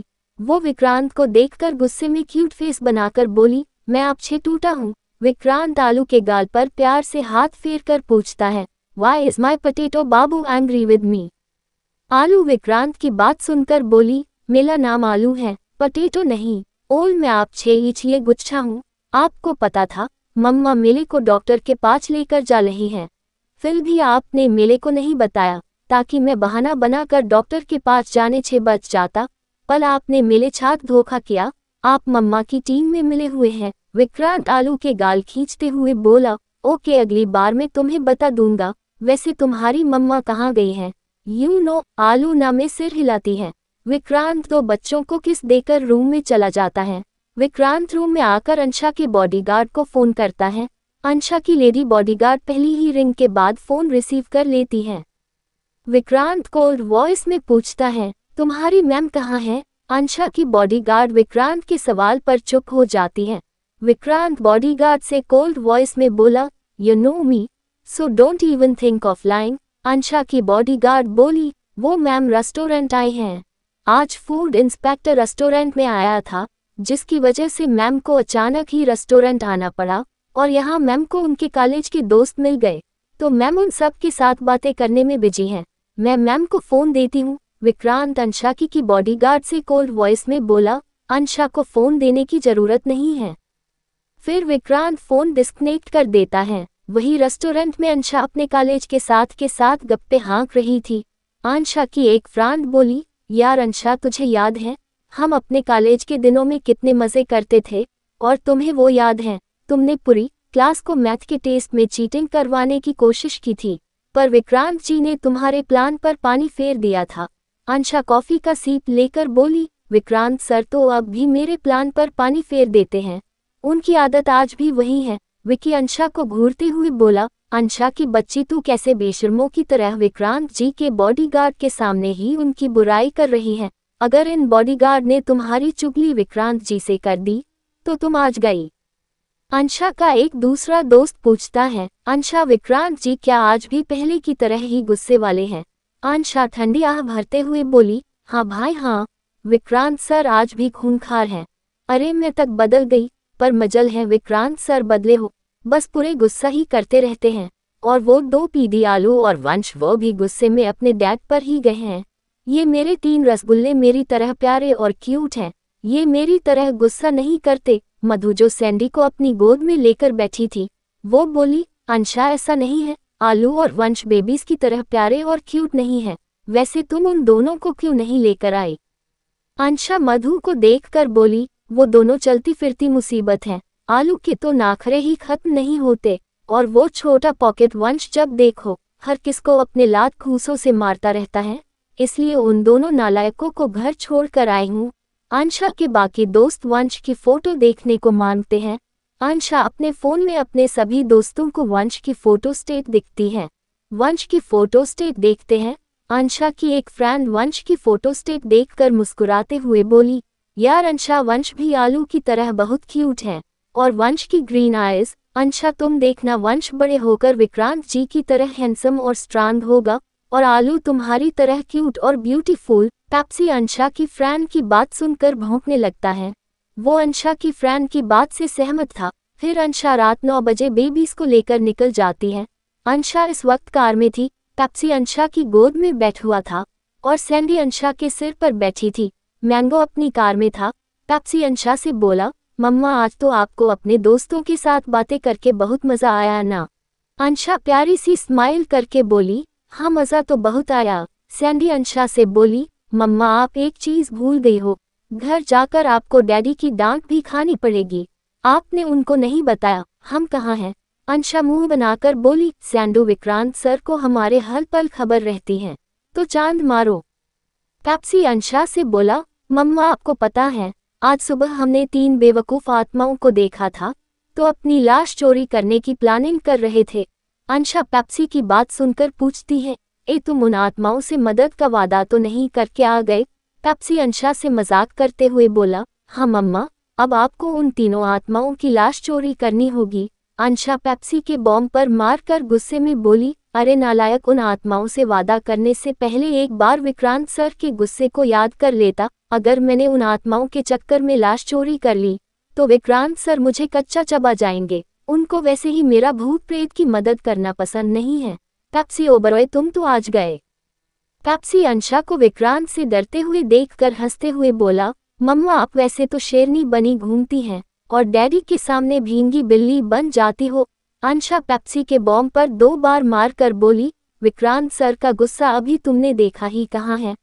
वो विक्रांत को देखकर गुस्से में क्यूट फेस बनाकर बोली मैं आपसे टूटा हूँ विक्रांत आलू के गाल पर प्यार से हाथ फेर कर पूछता है why is my potato babu angry with me Aloo Vikrant की बात सुनकर बोली मेरा नाम आलू है पटेटो नहीं ओल मैं आप छे ही छे गुच्छा हूँ आपको पता था मम्मा मेले को डॉक्टर के पास लेकर जा रही हैं फिर भी आपने मेले को नहीं बताया ताकि मैं बहाना बनाकर डॉक्टर के पास जाने छे बच जाता पल आपने मिले छात धोखा किया आप मम्मा की टीम में मिले हुए हैं विक्रांत आलू के गाल खींचते हुए बोला ओके अगली बार मैं तुम्हें बता दूंगा वैसे तुम्हारी मम्मा कहाँ गई हैं यू नो आलू ना में सिर हिलाती है विक्रांत दो बच्चों को किस देकर रूम में चला जाता है विक्रांत रूम में आकर अंशा के बॉडीगार्ड को फ़ोन करता है अंशा की लेडी बॉडीगार्ड पहली ही रिंग के बाद फ़ोन रिसीव कर लेती है विक्रांत कोल्ड वॉइस में पूछता है तुम्हारी मैम कहाँ है अंशा की बॉडीगार्ड विक्रांत के सवाल पर चुप हो जाती है विक्रांत बॉडीगार्ड से कोल्ड वॉइस में बोला you know me so don't even think of lying Ansha की बॉडीगार्ड बोली वो मैम रेस्टोरेंट आई हैं आज फूड इंस्पेक्टर रेस्टोरेंट में आया था जिसकी वजह से मैम को अचानक ही रेस्टोरेंट आना पड़ा और यहाँ मैम को उनके कॉलेज के दोस्त मिल गए तो मैम उन सब के साथ बातें करने में बिजी हैं मैं मैम को फोन देती हूँ विक्रांत अंशा की बॉडीगार्ड से कोल्ड वॉइस में बोला अंशा को फोन देने की जरूरत नहीं है फिर विक्रांत फोन डिस्कनेक्ट कर देता है वही रेस्टोरेंट में अंशा अपने कॉलेज के साथ के साथ गप्पे हाँक रही थी अंशा की एक फ्रांड बोली यार अंशा तुझे याद है हम अपने कॉलेज के दिनों में कितने मज़े करते थे और तुम्हें वो याद है तुमने पूरी क्लास को मैथ के टेस्ट में चीटिंग करवाने की कोशिश की थी पर विक्रांत जी ने तुम्हारे प्लान पर पानी फेर दिया था अंशा कॉफी का सीप लेकर बोली विक्रांत सर तो अब भी मेरे प्लान पर पानी फेर देते हैं उनकी आदत आज भी वही है विकी अंशा को घूरते हुए बोला अंशा की बच्ची तू कैसे बेशर्मों की तरह विक्रांत जी के बॉडीगार्ड के सामने ही उनकी बुराई कर रही है अगर इन बॉडीगार्ड ने तुम्हारी चुगली विक्रांत जी से कर दी तो तुम आज गई अंशा का एक दूसरा दोस्त पूछता है अंशा विक्रांत जी क्या आज भी पहले की तरह ही गुस्से वाले हैं अंशा ठंडी आह भरते हुए बोली हाँ भाई हाँ विक्रांत सर आज भी खूनखार हैं अरे मैं तक बदल गई पर मजल है विक्रांत सर बदले हो बस पूरे गुस्सा ही करते रहते हैं और वो दो पीदी आलू और वंश वो भी गुस्से में अपने डैड पर ही गए हैं ये मेरे तीन रसगुल्ले मेरी तरह प्यारे और क्यूट हैं ये मेरी तरह गुस्सा नहीं करते मधु जो सैंडी को अपनी गोद में लेकर बैठी थी वो बोली अंशा ऐसा नहीं है आलू और वंश बेबीज की तरह प्यारे और क्यूट नहीं है वैसे तुम उन दोनों को क्यों नहीं लेकर आई अंशा मधु को देखकर बोली वो दोनों चलती फिरती मुसीबत हैं आलू के तो नाखरे ही खत्म नहीं होते और वो छोटा पॉकेट वंश जब देखो हर किसको अपने लात घूसों से मारता रहता है इसलिए उन दोनों नालायकों को घर छोड़कर आई हूँ आंशा के बाकी दोस्त वंश की फोटो देखने को मांगते हैं आंशा अपने फोन में अपने सभी दोस्तों को वंश की फोटो स्टेट दिखती है वंश की फोटो स्टेट देखते हैं आंशा की एक फ्रेंड वंश की फोटो स्टेट देखकर मुस्कुराते हुए बोली यार अंशा वंश भी आलू की तरह बहुत क्यूट है और वंश की ग्रीन आइज अंशा तुम देखना वंश बड़े होकर विक्रांत जी की तरह हैंडसम और स्ट्रांग होगा और आलू तुम्हारी तरह क्यूट और ब्यूटीफुल पैप्सी अंशा की फ्रैन की बात सुनकर भौंकने लगता है वो अंशा की फ्रैन की बात से सहमत था फिर अंशा रात नौ बजे बेबीज को लेकर निकल जाती है अंशा इस वक्त कार में थी पैप्सी अंशा की गोद में बैठ हुआ था और सैंडी अंशा के सिर पर बैठी थी मैंगो अपनी कार में था पैप्सी अंशा से बोला मम्मा आज तो आपको अपने दोस्तों के साथ बातें करके बहुत मज़ा आया ना अंशा प्यारी सी स्माइल करके बोली हाँ मज़ा तो बहुत आया सैंडी अंशा से बोली मम्मा आप एक चीज भूल गई हो घर जाकर आपको डैडी की डांट भी खानी पड़ेगी आपने उनको नहीं बताया हम कहाँ हैं अंशा मुंह बनाकर बोली सैंडो विक्रांत सर को हमारे हर पल खबर रहती है तो चांद मारो पैप्सी अंशा से बोला मम्मा आपको पता है आज सुबह हमने तीन बेवकूफ आत्माओं को देखा था तो अपनी लाश चोरी करने की प्लानिंग कर रहे थे अंशा पैप्सी की बात सुनकर पूछती है ए तुम उन आत्माओं से मदद का वादा तो नहीं करके आ गए पैप्सी अंशा से मजाक करते हुए बोला हाँ मम्मा अब आपको उन तीनों आत्माओं की लाश चोरी करनी होगी अंशा पैप्सी के बॉम्ब पर मार कर गुस्से में बोली अरे नालायक उन आत्माओं से वादा करने से पहले एक बार विक्रांत सर के गुस्से को याद कर लेता अगर मैंने उन आत्माओं के चक्कर में लाश चोरी कर ली तो विक्रांत सर मुझे कच्चा चबा जाएंगे उनको वैसे ही मेरा भूत प्रेत की मदद करना पसंद नहीं है पैप्सी ओबरॉय तुम तो आज गए पैप्सी अंशा को विक्रांत से डरते हुए देखकर हंसते हुए बोला मम्मा आप वैसे तो शेरनी बनी घूमती हैं और डैडी के सामने भींगी बिल्ली बन जाती हो अंशा पैप्सी के बॉम्ब पर दो बार मार कर बोली विक्रांत सर का गुस्सा अभी तुमने देखा ही कहाँ है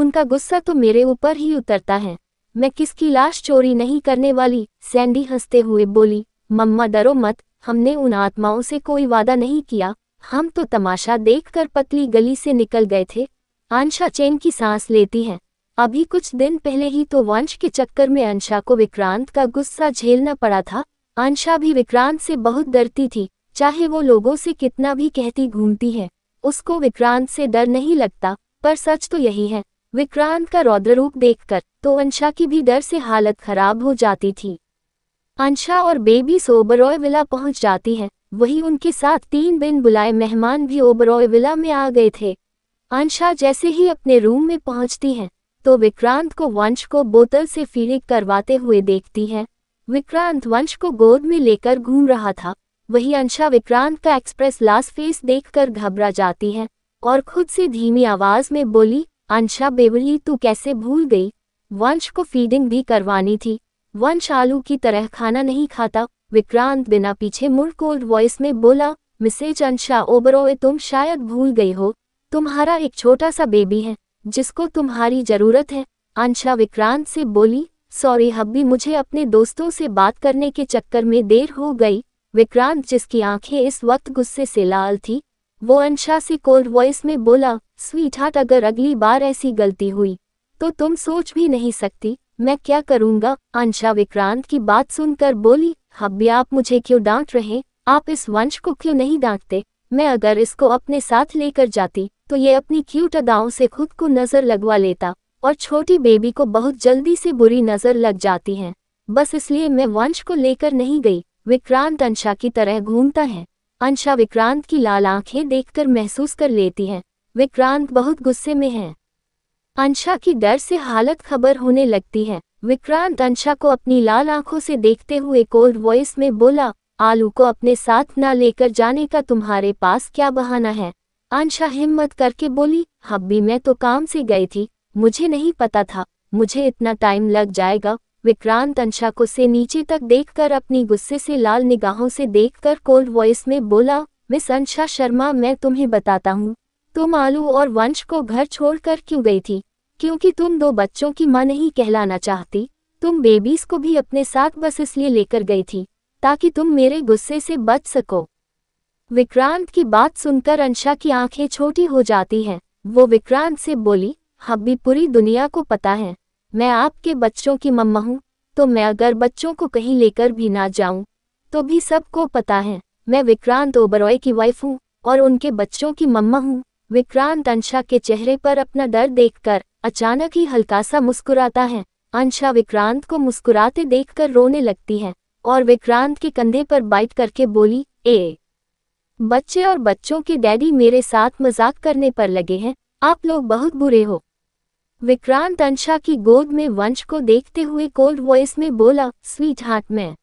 उनका गुस्सा तो मेरे ऊपर ही उतरता है मैं किसकी लाश चोरी नहीं करने वाली सैंडी हंसते हुए बोली मम्मा डरो मत हमने उन आत्माओं से कोई वादा नहीं किया हम तो तमाशा देखकर पतली गली से निकल गए थे आंशा चैन की सांस लेती हैं अभी कुछ दिन पहले ही तो वंश के चक्कर में अंशा को विक्रांत का गुस्सा झेलना पड़ा था आंशा भी विक्रांत से बहुत डरती थी चाहे वो लोगों से कितना भी कहती घूमती है उसको विक्रांत से डर नहीं लगता पर सच तो यही है विक्रांत का रौद्र रूप देखकर तो अंशा की भी डर से हालत खराब हो जाती थी अंशा और बेबी सोबरॉय विला पहुंच जाती है वहीं उनके साथ तीन बिन बुलाए मेहमान भी ओबरॉय विला में आ गए थे अंशा जैसे ही अपने रूम में पहुंचती हैं तो विक्रांत को वंश को बोतल से फीलिंग करवाते हुए देखती हैं विक्रांत वंश को गोद में लेकर घूम रहा था वही अंशा विक्रांत का एक्सप्रेस लास्ट फेस देखकर घबरा जाती हैं और खुद से धीमी आवाज में बोली अंशा बेवली तू कैसे भूल गई वंश को फीडिंग भी करवानी थी वंश आलू की तरह खाना नहीं खाता विक्रांत बिना पीछे मुड़ कोल्ड वॉइस में बोला मिसेज अंशा ओबरोए तुम शायद भूल गई हो तुम्हारा एक छोटा सा बेबी है जिसको तुम्हारी जरूरत है अंशा विक्रांत से बोली सॉरी हब्बी मुझे अपने दोस्तों से बात करने के चक्कर में देर हो गई विक्रांत जिसकी आंखें इस वक्त गुस्से से लाल थी वो अंशा से कोल्ड वॉइस में बोला स्वीट हार्ट अगर अगली बार ऐसी गलती हुई तो तुम सोच भी नहीं सकती मैं क्या करूँगा अंशा विक्रांत की बात सुनकर बोली हब्बी आप मुझे क्यों डांट रहे आप इस वंश को क्यों नहीं डांटते मैं अगर इसको अपने साथ लेकर जाती तो ये अपनी क्यूट अदाओं से खुद को नज़र लगवा लेता और छोटी बेबी को बहुत जल्दी से बुरी नज़र लग जाती है बस इसलिए मैं वंश को लेकर नहीं गई विक्रांत अंशा की तरह घूमता है अंशा विक्रांत की लाल आंखें देखकर महसूस कर लेती है विक्रांत बहुत गुस्से में है अंशा की डर से हालत खबर होने लगती है विक्रांत अंशा को अपनी लाल आंखों से देखते हुए कोल्ड वॉइस में बोला आलू को अपने साथ ना लेकर जाने का तुम्हारे पास क्या बहाना है अंशा हिम्मत करके बोली हब्बी मैं तो काम से गई थी मुझे नहीं पता था मुझे इतना टाइम लग जाएगा विक्रांत अंशा को से नीचे तक देखकर अपनी गुस्से से लाल निगाहों से देखकर कोल्ड वॉइस में बोला मिस अंशा शर्मा मैं तुम्हें बताता हूँ तुम आलू और वंश को घर छोड़कर क्यों गई थी क्योंकि तुम दो बच्चों की माँ नहीं कहलाना चाहती तुम बेबीज को भी अपने साथ बस इसलिए लेकर गई थी ताकि तुम मेरे गुस्से से बच सको विक्रांत की बात सुनकर अंशा की आंखें छोटी हो जाती हैं वो विक्रांत से बोली हब्बी पूरी दुनिया को पता है मैं आपके बच्चों की मम्मा हूँ तो मैं अगर बच्चों को कहीं लेकर भी ना जाऊं तो भी सबको पता है मैं विक्रांत ओबरॉय की वाइफ हूँ और उनके बच्चों की मम्मा हूँ विक्रांत अंशा के चेहरे पर अपना डर देखकर अचानक ही हल्का सा मुस्कुराता है अंशा विक्रांत को मुस्कुराते देखकर रोने लगती है और विक्रांत के कंधे पर बाइट करके बोली ए बच्चे और बच्चों के डैडी मेरे साथ मजाक करने पर लगे हैं आप लोग बहुत बुरे हो विक्रांत अंशा की गोद में वंश को देखते हुए कोल्ड वॉइस में बोला स्वीट हार्ट मैं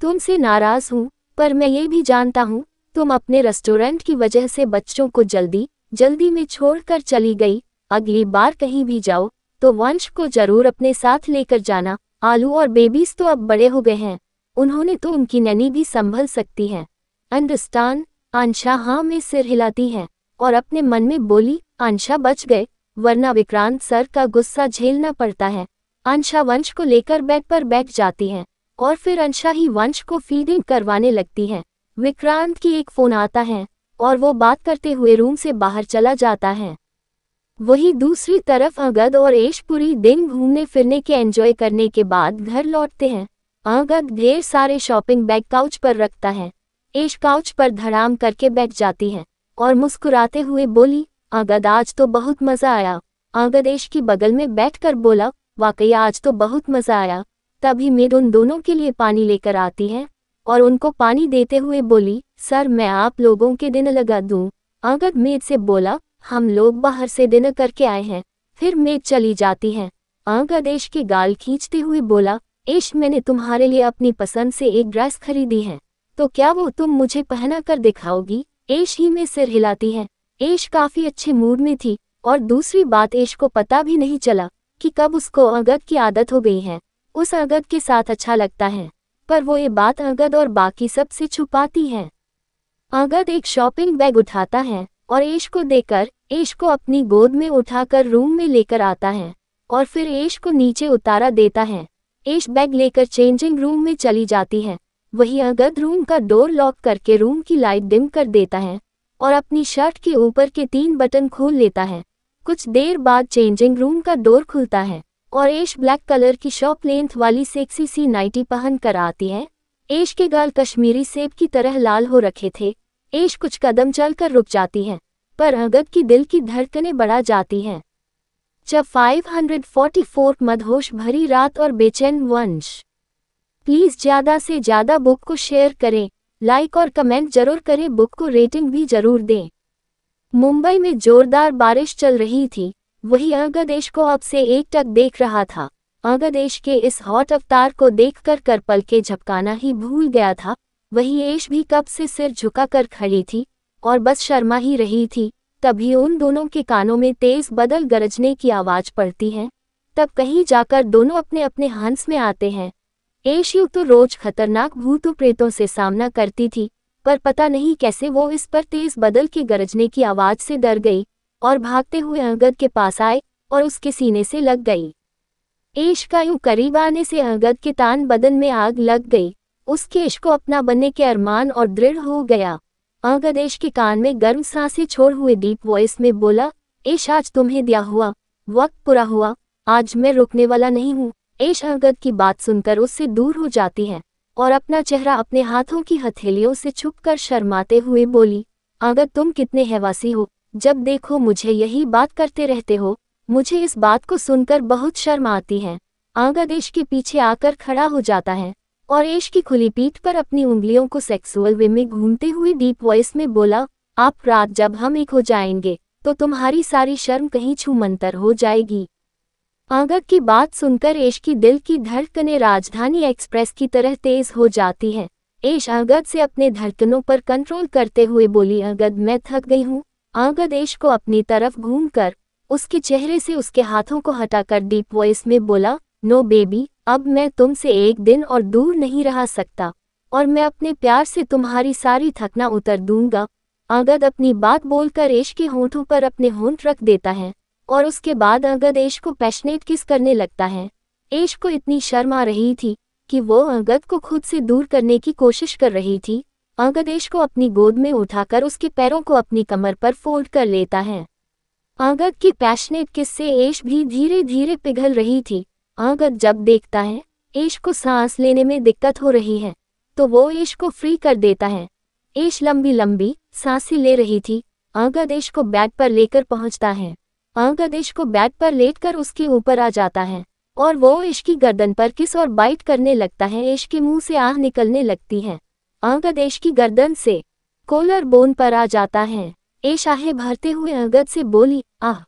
तुमसे नाराज हूँ पर मैं ये भी जानता हूँ तुम अपने रेस्टोरेंट की वजह से बच्चों को जल्दी जल्दी में छोड़कर चली गई अगली बार कहीं भी जाओ तो वंश को जरूर अपने साथ लेकर जाना आलू और बेबीज तो अब बड़े हो गए हैं उन्होंने तो उनकी नैनी भी संभल सकती है अंडरस्टैंड आंशा हाँ में सिर हिलाती है और अपने मन में बोली आंशा बच गए वरना विक्रांत सर का गुस्सा झेलना पड़ता है आंशा वंश को लेकर बेड पर बैठ जाती है और फिर अंशा ही वंश को फीडिंग करवाने लगती है विक्रांत की एक फोन आता है और वो बात करते हुए रूम से बाहर चला जाता है वहीं दूसरी तरफ अगध और ऐश पूरी दिन घूमने फिरने के एंजॉय करने के बाद घर लौटते हैं अगध ढेर सारे शॉपिंग बैग काउच पर रखता है ऐश काउच पर धड़ाम करके बैठ जाती है और मुस्कुराते हुए बोली अगध आज तो बहुत मज़ा आया अगध ऐश की बगल में बैठकर बोला वाकई आज तो बहुत मज़ा आया तभी मेर उन दोनों के लिए पानी लेकर आती है और उनको पानी देते हुए बोली सर मैं आप लोगों के दिन लगा दूं अगध मेद से बोला हम लोग बाहर से डिनर करके आए हैं फिर मेट चली जाती है अंग की गाल खींचते हुए बोला ऐश मैंने तुम्हारे लिए अपनी पसंद से एक ड्रेस खरीदी है तो क्या वो तुम मुझे पहना कर दिखाओगी ऐश ही में सिर हिलाती है ऐश काफी अच्छे मूड में थी और दूसरी बात ऐश को पता भी नहीं चला कि कब उसको अगत की आदत हो गई है उस अंगद के साथ अच्छा लगता है पर वो ये बात अंगद और बाकी सब से छुपाती है अंगद एक शॉपिंग बैग उठाता है और ऐश को देकर ऐश को अपनी गोद में उठाकर रूम में लेकर आता है और फिर ऐश को नीचे उतारा देता है ऐश बैग लेकर चेंजिंग रूम में चली जाती है वही अगद रूम का डोर लॉक करके रूम की लाइट डिम कर देता है और अपनी शर्ट के ऊपर के तीन बटन खोल लेता है कुछ देर बाद चेंजिंग रूम का डोर खुलता है और ऐश ब्लैक कलर की शॉप लेंथ वाली सेक्सी सी नाइटी पहन कर आती है ऐश के गाल कश्मीरी सेब की तरह लाल हो रखे थे ऐश कुछ कदम चल कर रुक जाती हैं पर अगत की दिल की धड़कनें बढ़ा जाती हैं जब 544 मधोश भरी रात और बेचैन वंश प्लीज़ ज़्यादा से ज़्यादा बुक को शेयर करें लाइक और कमेंट जरूर करें बुक को रेटिंग भी जरूर दें मुंबई में जोरदार बारिश चल रही थी वही अंगदेश को अब से एक टक देख रहा था अंगदेश के इस हॉट अवतार को देखकर पल के झपकाना ही भूल गया था वहीं ऐश भी कब से सिर झुकाकर खड़ी थी और बस शर्मा ही रही थी तभी उन दोनों के कानों में तेज बदल गरजने की आवाज़ पड़ती है तब कहीं जाकर दोनों अपने अपने हंस में आते हैं ऐश यूँ तो रोज खतरनाक भूत प्रेतों से सामना करती थी पर पता नहीं कैसे वो इस पर तेज बदल के गरजने की आवाज़ से डर गई और भागते हुए अंगद के पास आए और उसके सीने से लग गई ऐश का यूं करीब आने से अंगद के तान बदन में आग लग गई उसके इश्क को अपना बनने के अरमान और दृढ़ हो गया अंगदेश के कान में गर्म सांसें छोड़ हुए डीप वॉइस में बोला ऐश आज तुम्हें दिया हुआ वक्त पूरा हुआ आज मैं रुकने वाला नहीं हूँ ऐश अंगद की बात सुनकर उससे दूर हो जाती है और अपना चेहरा अपने हाथों की हथेलियों से छुप शर्माते हुए बोली अगर तुम कितने हैवासी हो जब देखो मुझे यही बात करते रहते हो मुझे इस बात को सुनकर बहुत शर्म आती है आंगादेश के पीछे आकर खड़ा हो जाता है और ऐश की खुली पीठ पर अपनी उंगलियों को सेक्सुअल वे में घूमते हुए डीप वॉइस में बोला आप रात जब हम एक हो जाएंगे तो तुम्हारी सारी शर्म कहीं छूमंतर हो जाएगी आगक की बात सुनकर ऐश की दिल की धड़कने राजधानी एक्सप्रेस की तरह तेज हो जाती हैं ऐश आगद से अपने धड़कनों पर कंट्रोल करते हुए बोली अगद मैं थक गई हूँ आगद ऐश को अपनी तरफ घूमकर उसके चेहरे से उसके हाथों को हटाकर डीप वॉइस में बोला नो बेबी अब मैं तुमसे एक दिन और दूर नहीं रह सकता और मैं अपने प्यार से तुम्हारी सारी थकना उतर दूंगा अगद अपनी बात बोलकर ऐश के होठों पर अपने होंठ रख देता है और उसके बाद अगद ऐश को पैशनेट किस करने लगता है ऐश को इतनी शर्म आ रही थी कि वो अगद को खुद से दूर करने की कोशिश कर रही थी अगद ऐश को अपनी गोद में उठाकर उसके पैरों को अपनी कमर पर फोल्ड कर लेता है अगद की पैशनेट किस से ऐश भी धीरे धीरे पिघल रही थी अगर जब देखता है ऐश को सांस लेने में दिक्कत हो रही है तो वो ऐश को फ्री कर देता है ऐश लंबी लंबी सांसें ले रही थी अगर ऐश को बैट पर लेकर पहुंचता है अगर ऐश को बैट पर लेटकर उसके ऊपर आ जाता है और वो ऐश की गर्दन पर किस और बाइट करने लगता है ऐश के मुंह से आह निकलने लगती है अंगद ऐश की गर्दन से कोलर बोन पर आ जाता है ऐश आहे भरते हुए अंगद से बोली आह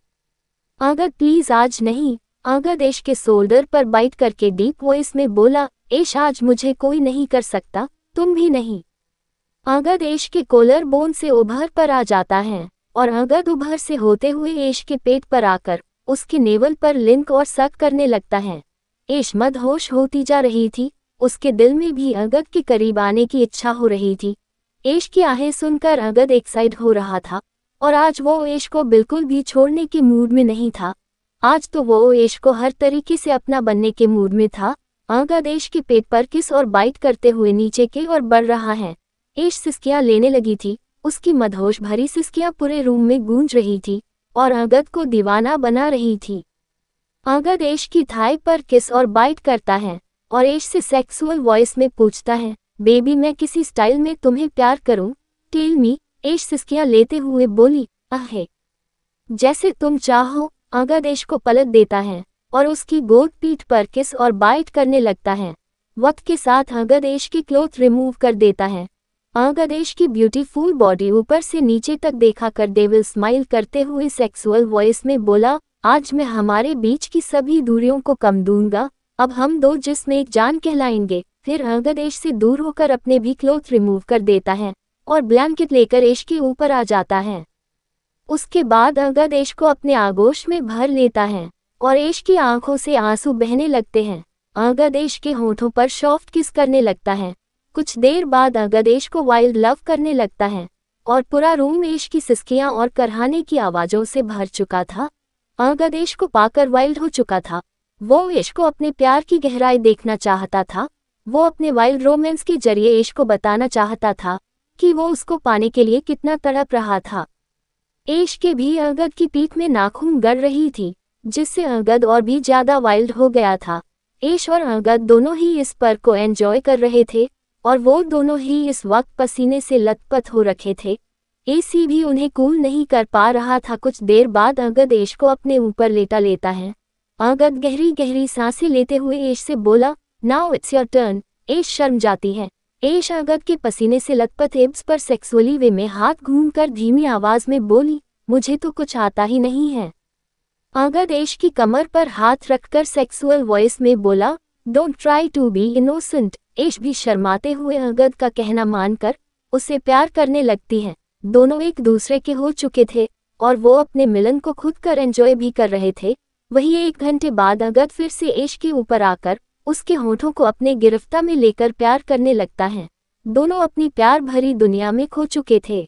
अंगद प्लीज आज नहीं आगादेश के शोल्डर पर बाइट करके डीप वॉइस में बोला ऐश आज मुझे कोई नहीं कर सकता तुम भी नहीं आगद ऐश के कोलर बोन से उभर पर आ जाता है और आगद उभर से होते हुए ऐश के पेट पर आकर उसके नेवल पर लिंक और सक करने लगता है ऐश मदहोश होती जा रही थी उसके दिल में भी अगद के करीब आने की इच्छा हो रही थी ऐश की आहें सुनकर अगद एक्साइड हो रहा था और आज वो ऐश को बिल्कुल भी छोड़ने के मूड में नहीं था आज तो वो ओएश को हर तरीके से अपना बनने के मूड में था आगा देश के पेट पर किस और बाइट करते हुए नीचे की और बढ़ रहा है एश सिस्किया लेने लगी थी उसकी मधोश भरी सिस्किया पूरे रूम में गूंज रही थी और अंगद को दीवाना बना रही थी अंगद देश की थाई पर किस और बाइट करता है और एश से सेक्सुअल वॉइस में पूछता है बेबी मैं किसी स्टाइल में तुम्हें प्यार करूं टेल मी एश सिस्किया लेते हुए बोली अहे जैसे तुम चाहो आगादेश को पलट देता है और उसकी गोद पीठ पर किस और बाइट करने लगता है वक्त के साथ आगादेश की क्लोथ रिमूव कर देता है आगादेश की ब्यूटीफुल बॉडी ऊपर से नीचे तक देखा कर डेविल स्माइल करते हुए सेक्सुअल वॉइस में बोला आज मैं हमारे बीच की सभी दूरियों को कम दूंगा अब हम दो जिसमें एक जान कहलाएंगे फिर आगादेश से दूर होकर अपने भी क्लोथ रिमूव कर देता है और ब्लैंकेट लेकर एश के ऊपर आ जाता है उसके बाद अगद ऐश को अपने आगोश में भर लेता है और ऐश की आंखों से आंसू बहने लगते हैं अगदेश के होठों पर शॉफ्ट किस करने लगता है कुछ देर बाद अगदेश को वाइल्ड लव करने लगता है और पूरा रूम ऐश की सिस्कियां और करहाने की आवाज़ों से भर चुका था अगदेश को पाकर वाइल्ड हो चुका था वो ऐश को अपने प्यार की गहराई देखना चाहता था वो अपने वाइल्ड रोमेंस के जरिए ऐश को बताना चाहता था कि वो उसको पाने के लिए कितना तड़प रहा था ऐश के भी अगद की पीठ में नाखून गड़ रही थी जिससे अगद और भी ज्यादा वाइल्ड हो गया था ऐश और अगद दोनों ही इस पर को एंजॉय कर रहे थे और वो दोनों ही इस वक्त पसीने से लथपथ हो रखे थे एसी भी उन्हें कूल नहीं कर पा रहा था कुछ देर बाद अगद ऐश को अपने ऊपर लेटा लेता है अगद गहरी गहरी सांसें लेते हुए ऐश से बोला now it's your turn Aish शर्म जाती है एश के पसीने से लथपथ एब्स पर सेक्सुअली वे में हाथ घूमकर धीमी आवाज में बोली मुझे तो कुछ आता ही नहीं है आगत एश की कमर पर हाथ रखकर सेक्सुअल वॉइस में बोला don't try to be innocent Aish भी शर्माते हुए आगत का कहना मानकर उसे प्यार करने लगती है दोनों एक दूसरे के हो चुके थे और वो अपने मिलन को खुद कर एंजॉय भी कर रहे थे वही एक घंटे बाद अगत फिर से एश के ऊपर आकर उसके होठों को अपने गिरफ्तार में लेकर प्यार करने लगता है दोनों अपनी प्यार भरी दुनिया में खो चुके थे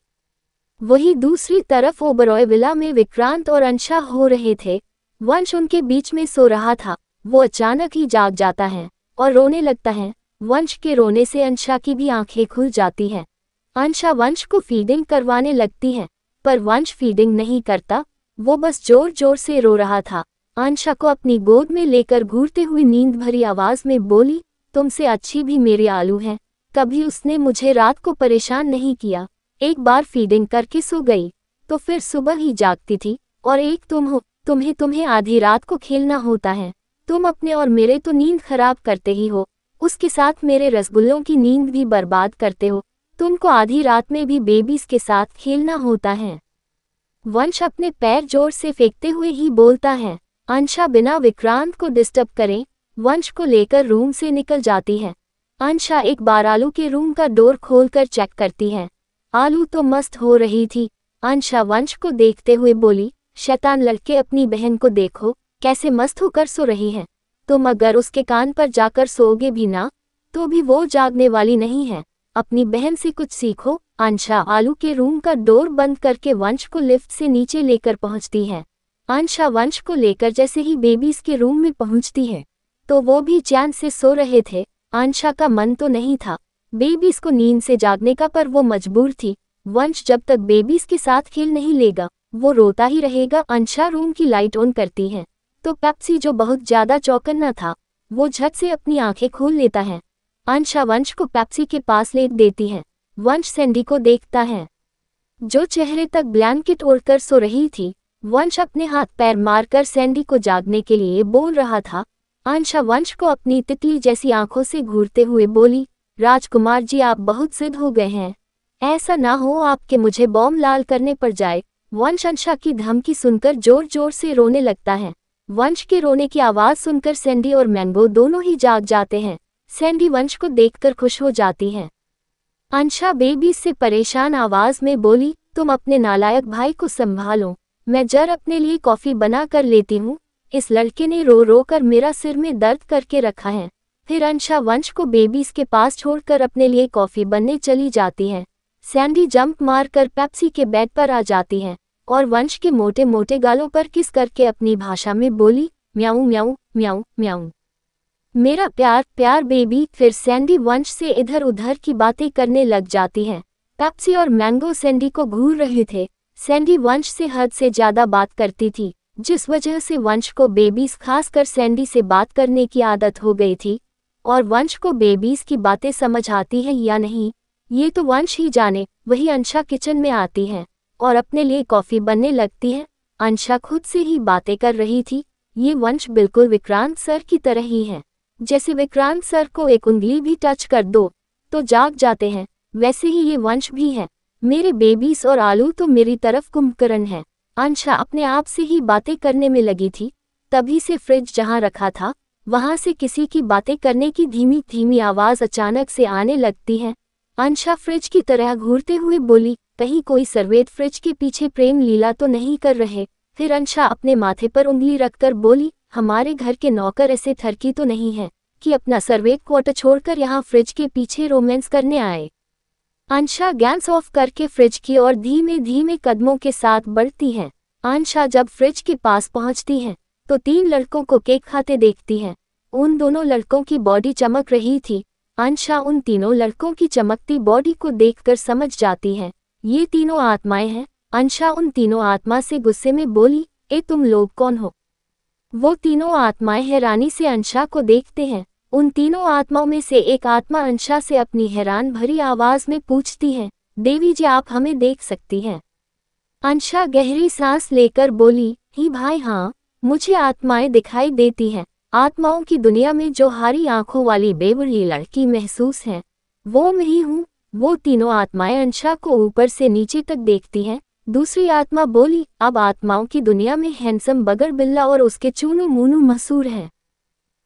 वही दूसरी तरफ ओबरॉय विला में विक्रांत और अंशा हो रहे थे वंश उनके बीच में सो रहा था वो अचानक ही जाग जाता है और रोने लगता है वंश के रोने से अंशा की भी आंखें खुल जाती हैं अंशा वंश को फीडिंग करवाने लगती है पर वंश फीडिंग नहीं करता वो बस जोर जोर से रो रहा था आंशा को अपनी गोद में लेकर घूरते हुए नींद भरी आवाज में बोली तुमसे अच्छी भी मेरे आलू हैं कभी उसने मुझे रात को परेशान नहीं किया एक बार फीडिंग करके सो गई तो फिर सुबह ही जागती थी और एक तुम हो तुम्हें तुम्हें आधी रात को खेलना होता है तुम अपने और मेरे तो नींद खराब करते ही हो उसके साथ मेरे रसगुल्लों की नींद भी बर्बाद करते हो तुमको आधी रात में भी बेबीज के साथ खेलना होता है वंश अपने पैर जोर से फेंकते हुए ही बोलता है अंशा बिना विक्रांत को डिस्टर्ब करें वंश को लेकर रूम से निकल जाती है अंशा एक बार आलू के रूम का डोर खोलकर चेक करती है आलू तो मस्त हो रही थी अंशा वंश को देखते हुए बोली शैतान लड़के अपनी बहन को देखो कैसे मस्त होकर सो रही है तुम तो अगर उसके कान पर जाकर सोओगे भी ना तो भी वो जागने वाली नहीं है अपनी बहन से कुछ सीखो अंशा आलू के रूम का डोर बंद करके वंश को लिफ्ट से नीचे लेकर पहुंचती है आंशा वंश को लेकर जैसे ही बेबीज के रूम में पहुंचती है तो वो भी चैन से सो रहे थे आंशा का मन तो नहीं था बेबीज को नींद से जागने का पर वो मजबूर थी वंश जब तक बेबीज के साथ खेल नहीं लेगा वो रोता ही रहेगा अंशा रूम की लाइट ऑन करती है तो पैप्सी जो बहुत ज्यादा चौकन्ना था वो झट से अपनी आंखें खोल लेता है अंशा वंश को पैप्सी के पास ले देती है वंश सैंडी को देखता है जो चेहरे तक ब्लैंकेट ओढ़कर सो रही थी वंश अपने हाथ पैर मारकर सैंडी को जागने के लिए बोल रहा था आंशा वंश को अपनी तितली जैसी आंखों से घूरते हुए बोली राजकुमार जी आप बहुत सिद्ध हो गए हैं ऐसा ना हो आपके मुझे बॉम लाल करने पर जाए वंश अंशा की धमकी सुनकर जोर जोर से रोने लगता है वंश के रोने की आवाज़ सुनकर सैंडी और मैंगो दोनों ही जाग जाते हैं सैंडी वंश को देखकर खुश हो जाती हैं अंशा बेबी से परेशान आवाज़ में बोली तुम अपने नालायक भाई को संभालो मैं जर अपने लिए कॉफ़ी बना कर लेती हूँ इस लड़के ने रो रो कर मेरा सिर में दर्द करके रखा है फिर अंशा वंश को बेबीज के पास छोड़कर अपने लिए कॉफ़ी बनने चली जाती है सैंडी जंप मार कर पैप्सी के बेड पर आ जाती है और वंश के मोटे मोटे गालों पर किस करके अपनी भाषा में बोली म्याऊ म्याऊ म्याऊ म्याऊ मेरा प्यार प्यार बेबी फिर सैंडी वंश से इधर उधर की बातें करने लग जाती है पैप्सी और मैंगो सैंडी को घूर रहे थे सैंडी वंश से हद से ज़्यादा बात करती थी जिस वजह से वंश को बेबीज खासकर सैंडी से बात करने की आदत हो गई थी और वंश को बेबीज की बातें समझ आती हैं या नहीं ये तो वंश ही जाने वही अंशा किचन में आती हैं और अपने लिए कॉफ़ी बनने लगती हैं अंशा खुद से ही बातें कर रही थी ये वंश बिल्कुल विक्रांत सर की तरह ही हैं जैसे विक्रांत सर को एक उंगली भी टच कर दो तो जाग जाते हैं वैसे ही ये वंश भी है मेरे बेबीज और आलू तो मेरी तरफ कुंभकर्ण हैं अंशा अपने आप से ही बातें करने में लगी थी तभी से फ्रिज जहां रखा था वहां से किसी की बातें करने की धीमी धीमी आवाज अचानक से आने लगती है अंशा फ्रिज की तरह घूरते हुए बोली कहीं कोई सर्वेद फ्रिज के पीछे प्रेम लीला तो नहीं कर रहे फिर अंशा अपने माथे पर उंगली रखकर बोली हमारे घर के नौकर ऐसे थरकी तो नहीं है कि अपना सर्वे क्वार्टर छोड़कर यहाँ फ्रिज के पीछे रोमांस करने आए आंशा गैस ऑफ करके फ्रिज की ओर धीमे धीमे कदमों के साथ बढ़ती हैं आंशा जब फ्रिज के पास पहुंचती है तो तीन लड़कों को केक खाते देखती है उन दोनों लड़कों की बॉडी चमक रही थी आंशा उन तीनों लड़कों की चमकती बॉडी को देखकर समझ जाती है ये तीनों आत्माएं हैं अंशा उन तीनों आत्मा से गुस्से में बोली ए तुम लोग कौन हो वो तीनों आत्माएं हैरानी से अंशा को देखते हैं उन तीनों आत्माओं में से एक आत्मा अंशा से अपनी हैरान भरी आवाज में पूछती है देवी जी आप हमें देख सकती हैं अंशा गहरी सांस लेकर बोली ही भाई हाँ मुझे आत्माएं दिखाई देती हैं आत्माओं की दुनिया में जो हारी आंखों वाली बेबड़ी लड़की महसूस है वो मैं ही हूँ वो तीनों आत्माएं अंशा को ऊपर से नीचे तक देखती हैं दूसरी आत्मा बोली अब आत्माओं की दुनिया में हैंडसम बगर बिल्ला और उसके चूनू मूनू मसूर हैं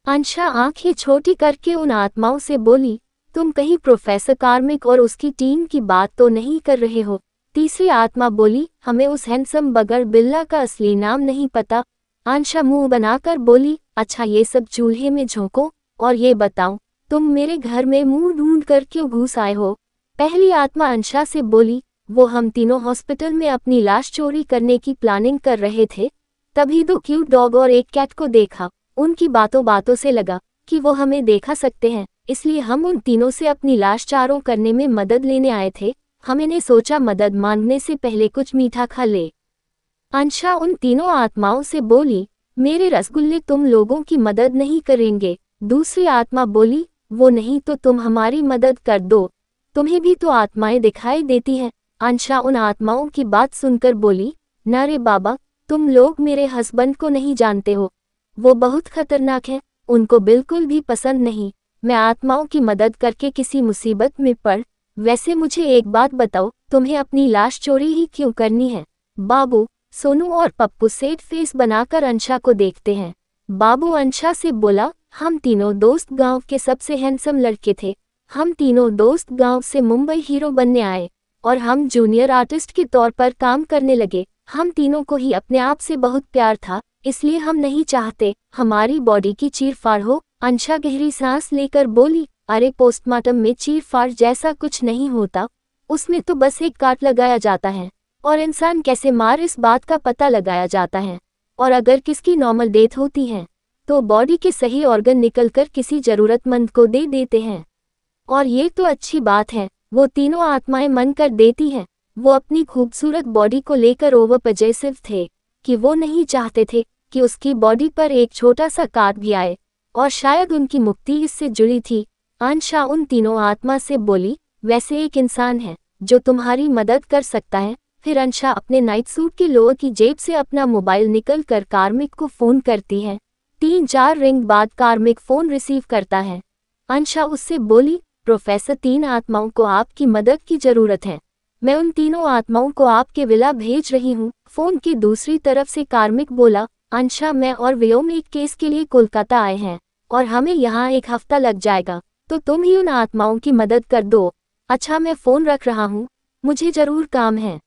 अंशा आंखें छोटी करके उन आत्माओं से बोली तुम कहीं प्रोफेसर कार्मिक और उसकी टीम की बात तो नहीं कर रहे हो तीसरी आत्मा बोली हमें उस हैंडसम बगर बिल्ला का असली नाम नहीं पता आंशा मुंह बनाकर बोली अच्छा ये सब चूल्हे में झोंको और ये बताओ तुम मेरे घर में मुंह ढूंढ कर क्यों घुस आए हो पहली आत्मा अंशा से बोली वो हम तीनों हॉस्पिटल में अपनी लाश चोरी करने की प्लानिंग कर रहे थे तभी दो तो क्यूट डॉग और एक कैट को देखा उनकी बातों बातों से लगा कि वो हमें देखा सकते हैं इसलिए हम उन तीनों से अपनी लाश चारों करने में मदद लेने आए थे हमें ने सोचा मदद मांगने से पहले कुछ मीठा खा ले अंशा उन तीनों आत्माओं से बोली मेरे रसगुल्ले तुम लोगों की मदद नहीं करेंगे दूसरी आत्मा बोली वो नहीं तो तुम हमारी मदद कर दो तुम्हें भी तो आत्माएं दिखाई देती हैं अंशा उन आत्माओं की बात सुनकर बोली न बाबा तुम लोग मेरे हस्बैंड को नहीं जानते हो वो बहुत खतरनाक है उनको बिल्कुल भी पसंद नहीं मैं आत्माओं की मदद करके किसी मुसीबत में पड़ वैसे मुझे एक बात बताओ तुम्हें अपनी लाश चोरी ही क्यों करनी है बाबू सोनू और पप्पू सेठ फेस बनाकर अंशा को देखते हैं बाबू अंशा से बोला हम तीनों दोस्त गांव के सबसे हैंडसम लड़के थे हम तीनों दोस्त गांव से मुंबई हीरो बनने आए और हम जूनियर आर्टिस्ट के तौर पर काम करने लगे हम तीनों को ही अपने आप से बहुत प्यार था इसलिए हम नहीं चाहते हमारी बॉडी की चीरफाड़ हो अंशा गहरी सांस लेकर बोली अरे पोस्टमार्टम में चीरफाड़ जैसा कुछ नहीं होता उसमें तो बस एक काट लगाया जाता है और इंसान कैसे मार इस बात का पता लगाया जाता है और अगर किसकी नॉर्मल डेथ होती है तो बॉडी के सही ऑर्गन निकलकर किसी जरूरतमंद को दे देते हैं और ये तो अच्छी बात है वो तीनों आत्माएं मन कर देती हैं वो अपनी खूबसूरत बॉडी को लेकर ओवर पजेसिव थे कि वो नहीं चाहते थे कि उसकी बॉडी पर एक छोटा सा काट भी आए और शायद उनकी मुक्ति इससे जुड़ी थी अंशा उन तीनों आत्मा से बोली वैसे एक इंसान है जो तुम्हारी मदद कर सकता है फिर अंशा अपने नाइट सूट के लोअर की जेब से अपना मोबाइल निकल कर कार्मिक को फ़ोन करती है तीन चार रिंग बाद कार्मिक फ़ोन रिसीव करता है अंशा उससे बोली प्रोफेसर तीन आत्माओं को आपकी मदद की ज़रूरत है मैं उन तीनों आत्माओं को आपके विला भेज रही हूँ फ़ोन की दूसरी तरफ से कार्मिक बोला अंशा मैं और व्योम एक केस के लिए कोलकाता आए हैं और हमें यहाँ एक हफ्ता लग जाएगा तो तुम ही उन आत्माओं की मदद कर दो अच्छा मैं फ़ोन रख रहा हूँ मुझे ज़रूर काम है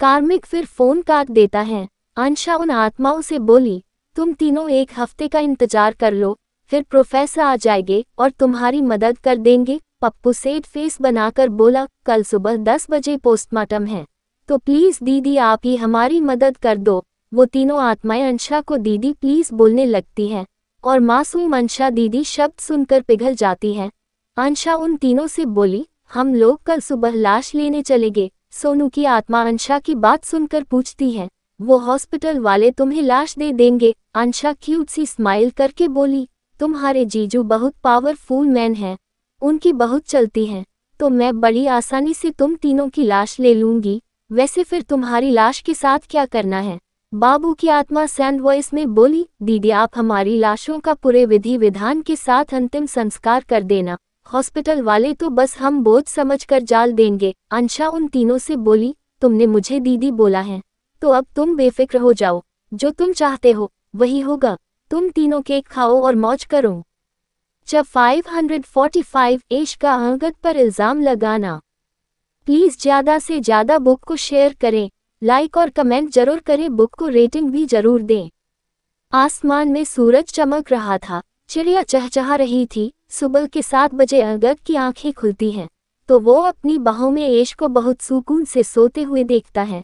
कार्मिक फिर फ़ोन काट देता है अंशा उन आत्माओं से बोली तुम तीनों एक हफ्ते का इंतजार कर लो फिर प्रोफेसर आ जाएंगे और तुम्हारी मदद कर देंगे पप्पू सेठ फेस बनाकर बोला कल सुबह दस बजे पोस्टमार्टम है तो प्लीज़ दीदी आप ही हमारी मदद कर दो वो तीनों आत्माएं अंशा को दीदी प्लीज बोलने लगती हैं और मासूम अंशा दीदी शब्द सुनकर पिघल जाती हैं अंशा उन तीनों से बोली हम लोग कल सुबह लाश लेने चले गए सोनू की आत्मा अंशा की बात सुनकर पूछती है वो हॉस्पिटल वाले तुम्हें लाश दे देंगे अंशा क्यूट सी स्माइल करके बोली तुम्हारे जीजू बहुत पावरफुल मैन हैं उनकी बहुत चलती हैं तो मैं बड़ी आसानी से तुम तीनों की लाश ले लूंगी वैसे फिर तुम्हारी लाश के साथ क्या करना है बाबू की आत्मा सैंड वॉइस में बोली दीदी आप हमारी लाशों का पूरे विधि विधान के साथ अंतिम संस्कार कर देना हॉस्पिटल वाले तो बस हम बोझ समझ कर जाल देंगे अंशा उन तीनों से बोली तुमने मुझे दीदी बोला है तो अब तुम बेफिक्र हो जाओ जो तुम चाहते हो वही होगा तुम तीनों केक खाओ और मौज करो जब 545 एश का अंगत पर इल्ज़ाम लगाना प्लीज़ ज़्यादा से ज़्यादा बुक को शेयर करें लाइक और कमेंट जरूर करें बुक को रेटिंग भी जरूर दें आसमान में सूरज चमक रहा था चिड़िया चहचहा रही थी सुबह के सात बजे अगर की आंखें खुलती हैं तो वो अपनी बाहों में ऐश को बहुत सुकून से सोते हुए देखता है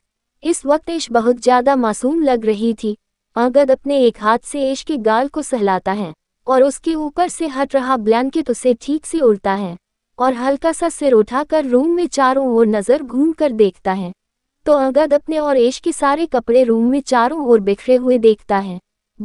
इस वक्त ऐश बहुत ज़्यादा मासूम लग रही थी अगद अपने एक हाथ से ऐश के गाल को सहलाता है और उसके ऊपर से हट रहा ब्लैंकेट उसे ठीक से उड़ता है और हल्का सा सिर उठाकर रूम में चारों ओर नज़र घूम कर देखता है तो अगद अपने और ऐश के सारे कपड़े रूम में चारों ओर बिखरे हुए देखता है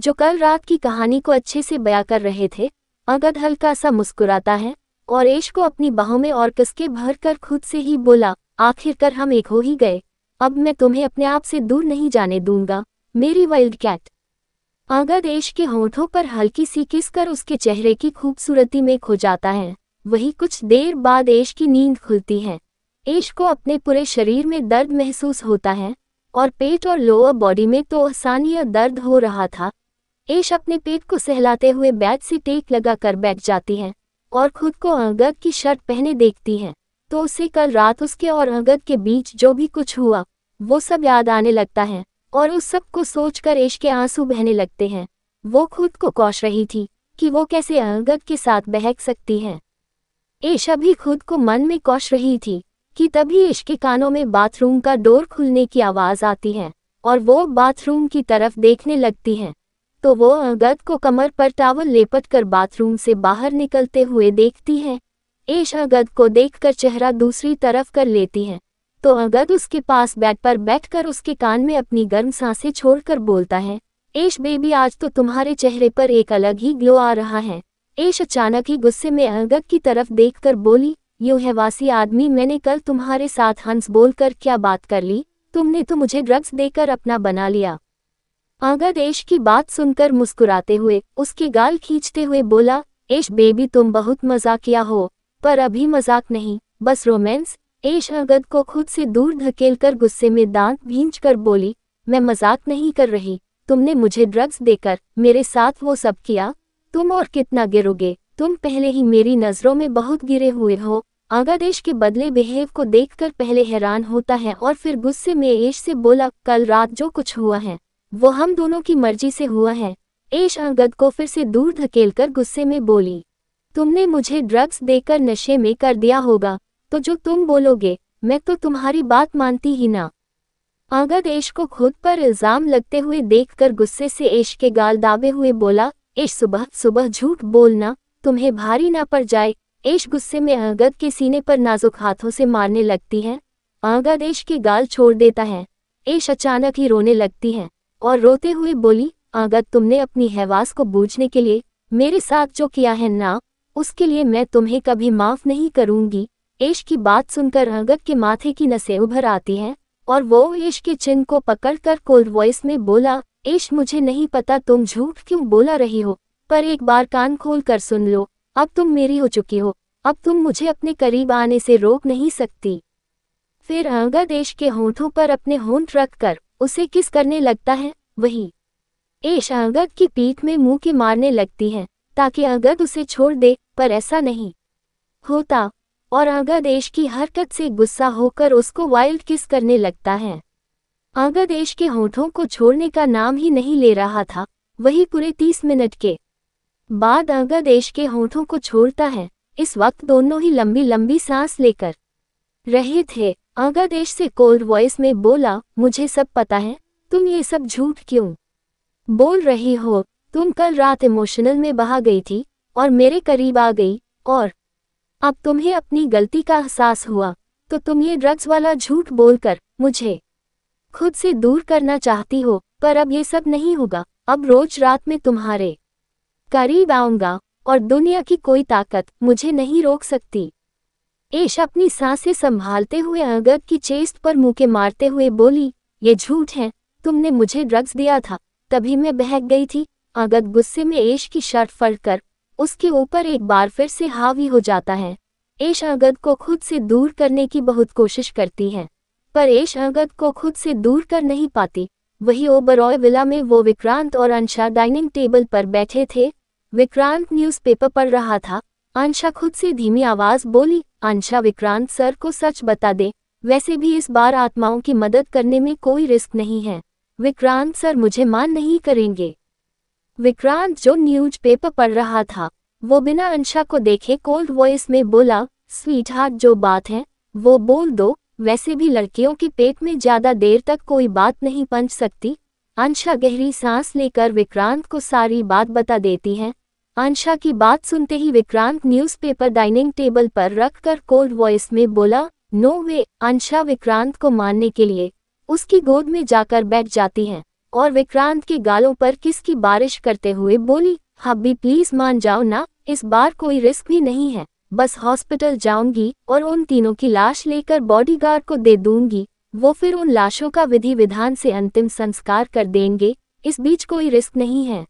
जो कल रात की कहानी को अच्छे से बया कर रहे थे अगद हल्का सा मुस्कुराता है और ऐश को अपनी बाहों में और कसके भर कर खुद से ही बोला आखिरकार हम एक हो ही गए अब मैं तुम्हें अपने आप से दूर नहीं जाने दूंगा मेरी वाइल्ड कैट अगद ऐश के होठों पर हल्की सी किस कर उसके चेहरे की खूबसूरती में खो जाता है वही कुछ देर बाद ऐश की नींद खुलती है एश को अपने पूरे शरीर में दर्द महसूस होता है और पेट और लोअर बॉडी में तो आसानीय दर्द हो रहा था एश अपने पेट को सहलाते हुए बैग से टेक लगाकर बैठ जाती है और खुद को अंगद की शर्ट पहने देखती है तो उसे कल रात उसके और अंगद के बीच जो भी कुछ हुआ वो सब याद आने लगता है और उस सब को सोचकर एश के आंसू बहने लगते हैं वो खुद को कौश रही थी कि वो कैसे अंगद के साथ बहक सकती है ऐश अभी खुद को मन में कौश रही थी कि तभी इश्क के कानों में बाथरूम का डोर खुलने की आवाज़ आती है और वो बाथरूम की तरफ देखने लगती हैं तो वो अगत को कमर पर टावल लेपट कर बाथरूम से बाहर निकलते हुए देखती हैं ऐश अगत को देखकर चेहरा दूसरी तरफ कर लेती हैं तो अगत उसके पास बेड पर बैठकर उसके कान में अपनी गर्म सांसें छोड़कर बोलता है ऐश बेबी आज तो तुम्हारे चेहरे पर एक अलग ही ग्लो आ रहा है ऐश अचानक ही गुस्से में अगत की तरफ देखकर बोली यो वासी आदमी मैंने कल तुम्हारे साथ हंस बोल कर क्या बात कर ली तुमने तो मुझे ड्रग्स देकर अपना बना लिया आगा देश की बात सुनकर मुस्कुराते हुए उसके गाल खींचते हुए बोला एश बेबी तुम बहुत मजाक किया हो पर अभी मजाक नहीं बस रोमेंस एश अगद को खुद से दूर धकेलकर गुस्से में दांत भींच कर बोली मैं मजाक नहीं कर रही तुमने मुझे ड्रग्स देकर मेरे साथ वो सब किया तुम और कितना गिरोगे तुम पहले ही मेरी नज़रों में बहुत गिरे हुए हो आगादेश के बदले बिहेव को देखकर पहले हैरान होता है और फिर गुस्से में ऐश से बोला कल रात जो कुछ हुआ है वो हम दोनों की मर्जी से हुआ है ऐश अंगद को फिर से दूर धकेलकर गुस्से में बोली तुमने मुझे ड्रग्स देकर नशे में कर दिया होगा तो जो तुम बोलोगे मैं तो तुम्हारी बात मानती ही ना आगद ऐश को खुद पर इल्ज़ाम लगते हुए देखकर गुस्से से ऐश के गाल दाबे हुए बोला ऐश सुबह सुबह झूठ बोलना तुम्हें भारी ना पड़ जाए ऐश गुस्से में अहगद के सीने पर नाजुक हाथों से मारने लगती है अहगद ऐश की गाल छोड़ देता है ऐश अचानक ही रोने लगती है और रोते हुए बोली अहगद तुमने अपनी हैवास को बूझने के लिए मेरे साथ जो किया है ना उसके लिए मैं तुम्हें कभी माफ़ नहीं करूंगी ऐश की बात सुनकर अहगद के माथे की नसें उभर आती हैं और वो ऐश के चिन को पकड़कर कोल्ड वॉइस में बोला ऐश मुझे नहीं पता तुम झूठ क्यों बोला रही हो पर एक बार कान खोल कर सुन लो अब तुम मेरी हो चुकी हो अब तुम मुझे अपने करीब आने से रोक नहीं सकती फिर अंगदेश के होठों पर अपने होंठ रखकर उसे किस करने लगता है वही एश अंगद की पीठ में मुंह के मारने लगती है ताकि अंगद उसे छोड़ दे पर ऐसा नहीं होता और अंगदेश की हरकत से गुस्सा होकर उसको वाइल्ड किस करने लगता है अंगदेश के होठों को छोड़ने का नाम ही नहीं ले रहा था वही पूरे तीस मिनट के बाद देश के होठों को छोड़ता है इस वक्त दोनों ही लंबी लंबी सांस लेकर रहे थे अंगदेश से कोल्ड वॉइस में बोला मुझे सब पता है तुम ये सब झूठ क्यों बोल रही हो तुम कल रात इमोशनल में बहा गई थी और मेरे करीब आ गई और अब तुम्हें अपनी गलती का एहसास हुआ तो तुम ये ड्रग्स वाला झूठ बोलकर मुझे खुद से दूर करना चाहती हो पर अब ये सब नहीं होगा अब रोज रात में तुम्हारे करीब आऊंगा और दुनिया की कोई ताकत मुझे नहीं रोक सकती ऐश अपनी सांसें संभालते हुए अगर की चेस्ट पर मुँह मारते हुए बोली ये झूठ है तुमने मुझे ड्रग्स दिया था तभी मैं बहक गई थी अगत गुस्से में ऐश की शर्ट फट कर उसके ऊपर एक बार फिर से हावी हो जाता है ऐश अगद को खुद से दूर करने की बहुत कोशिश करती है पर ऐश अगत को खुद से दूर कर नहीं पाती वही ओबरॉय विला में वो विक्रांत और अंशा डाइनिंग टेबल पर बैठे थे विक्रांत न्यूज़पेपर पढ़ रहा था आंशा खुद से धीमी आवाज बोली आंशा विक्रांत सर को सच बता दे वैसे भी इस बार आत्माओं की मदद करने में कोई रिस्क नहीं है विक्रांत सर मुझे मान नहीं करेंगे विक्रांत जो न्यूज पेपर पढ़ रहा था वो बिना अंशा को देखे कोल्ड वॉइस में बोला स्वीट हार्ट जो बात है वो बोल दो वैसे भी लड़कियों के पेट में ज्यादा देर तक कोई बात नहीं पंच सकती अंशा गहरी सांस लेकर विक्रांत को सारी बात बता देती है आंशा की बात सुनते ही विक्रांत न्यूज़पेपर डाइनिंग टेबल पर रखकर कोल्ड वॉइस में बोला नो वे आंशा विक्रांत को मानने के लिए उसकी गोद में जाकर बैठ जाती है और विक्रांत के गालों पर किसकी बारिश करते हुए बोली हब्बी हाँ प्लीज मान जाओ ना इस बार कोई रिस्क भी नहीं है बस हॉस्पिटल जाऊंगी और उन तीनों की लाश लेकर बॉडीगार्ड को दे दूंगी वो फिर उन लाशों का विधि विधान से अंतिम संस्कार कर देंगे इस बीच कोई रिस्क नहीं है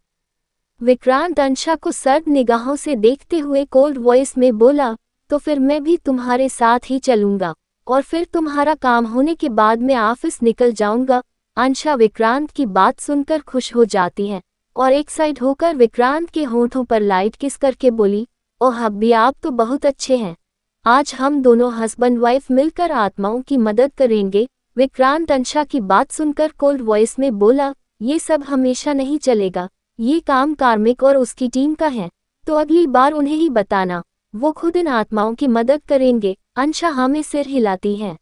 विक्रांत अंशा को सर्द निगाहों से देखते हुए कोल्ड वॉइस में बोला तो फिर मैं भी तुम्हारे साथ ही चलूंगा और फिर तुम्हारा काम होने के बाद मैं ऑफिस निकल जाऊंगा अंशा विक्रांत की बात सुनकर खुश हो जाती है और एक साइड होकर विक्रांत के होठों पर लाइट किस करके बोली ओह हब्बी आप तो बहुत अच्छे हैं आज हम दोनों हस्बैंड वाइफ मिलकर आत्माओं की मदद करेंगे विक्रांत अंशा की बात सुनकर कोल्ड वॉइस में बोला ये सब हमेशा नहीं चलेगा ये काम कार्मिक और उसकी टीम का है तो अगली बार उन्हें ही बताना वो खुद इन आत्माओं की मदद करेंगे अंशा हमें सिर हिलाती है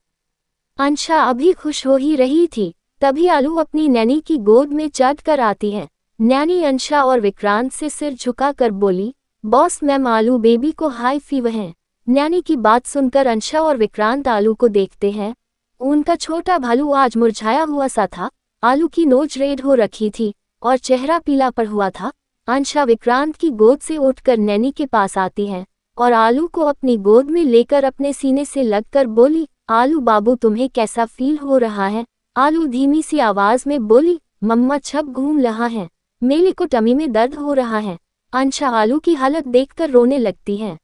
अंशा अभी खुश हो ही रही थी तभी आलू अपनी नैनी की गोद में चढ़ कर आती है नैनी अंशा और विक्रांत से सिर झुका कर बोली बॉस मैम आलू बेबी को हाई फीव है नैनी की बात सुनकर अंशा और विक्रांत आलू को देखते हैं उनका छोटा भालू आज मुरझाया हुआ सा था आलू की नोज रेड हो रखी थी और चेहरा पीला पर हुआ था अंशा विक्रांत की गोद से उठकर नैनी के पास आती है और आलू को अपनी गोद में लेकर अपने सीने से लगकर बोली आलू बाबू तुम्हें कैसा फील हो रहा है आलू धीमी सी आवाज में बोली मम्मा छप घूम रहा है मेले को टमी में दर्द हो रहा है अंशा आलू की हालत देखकर रोने लगती है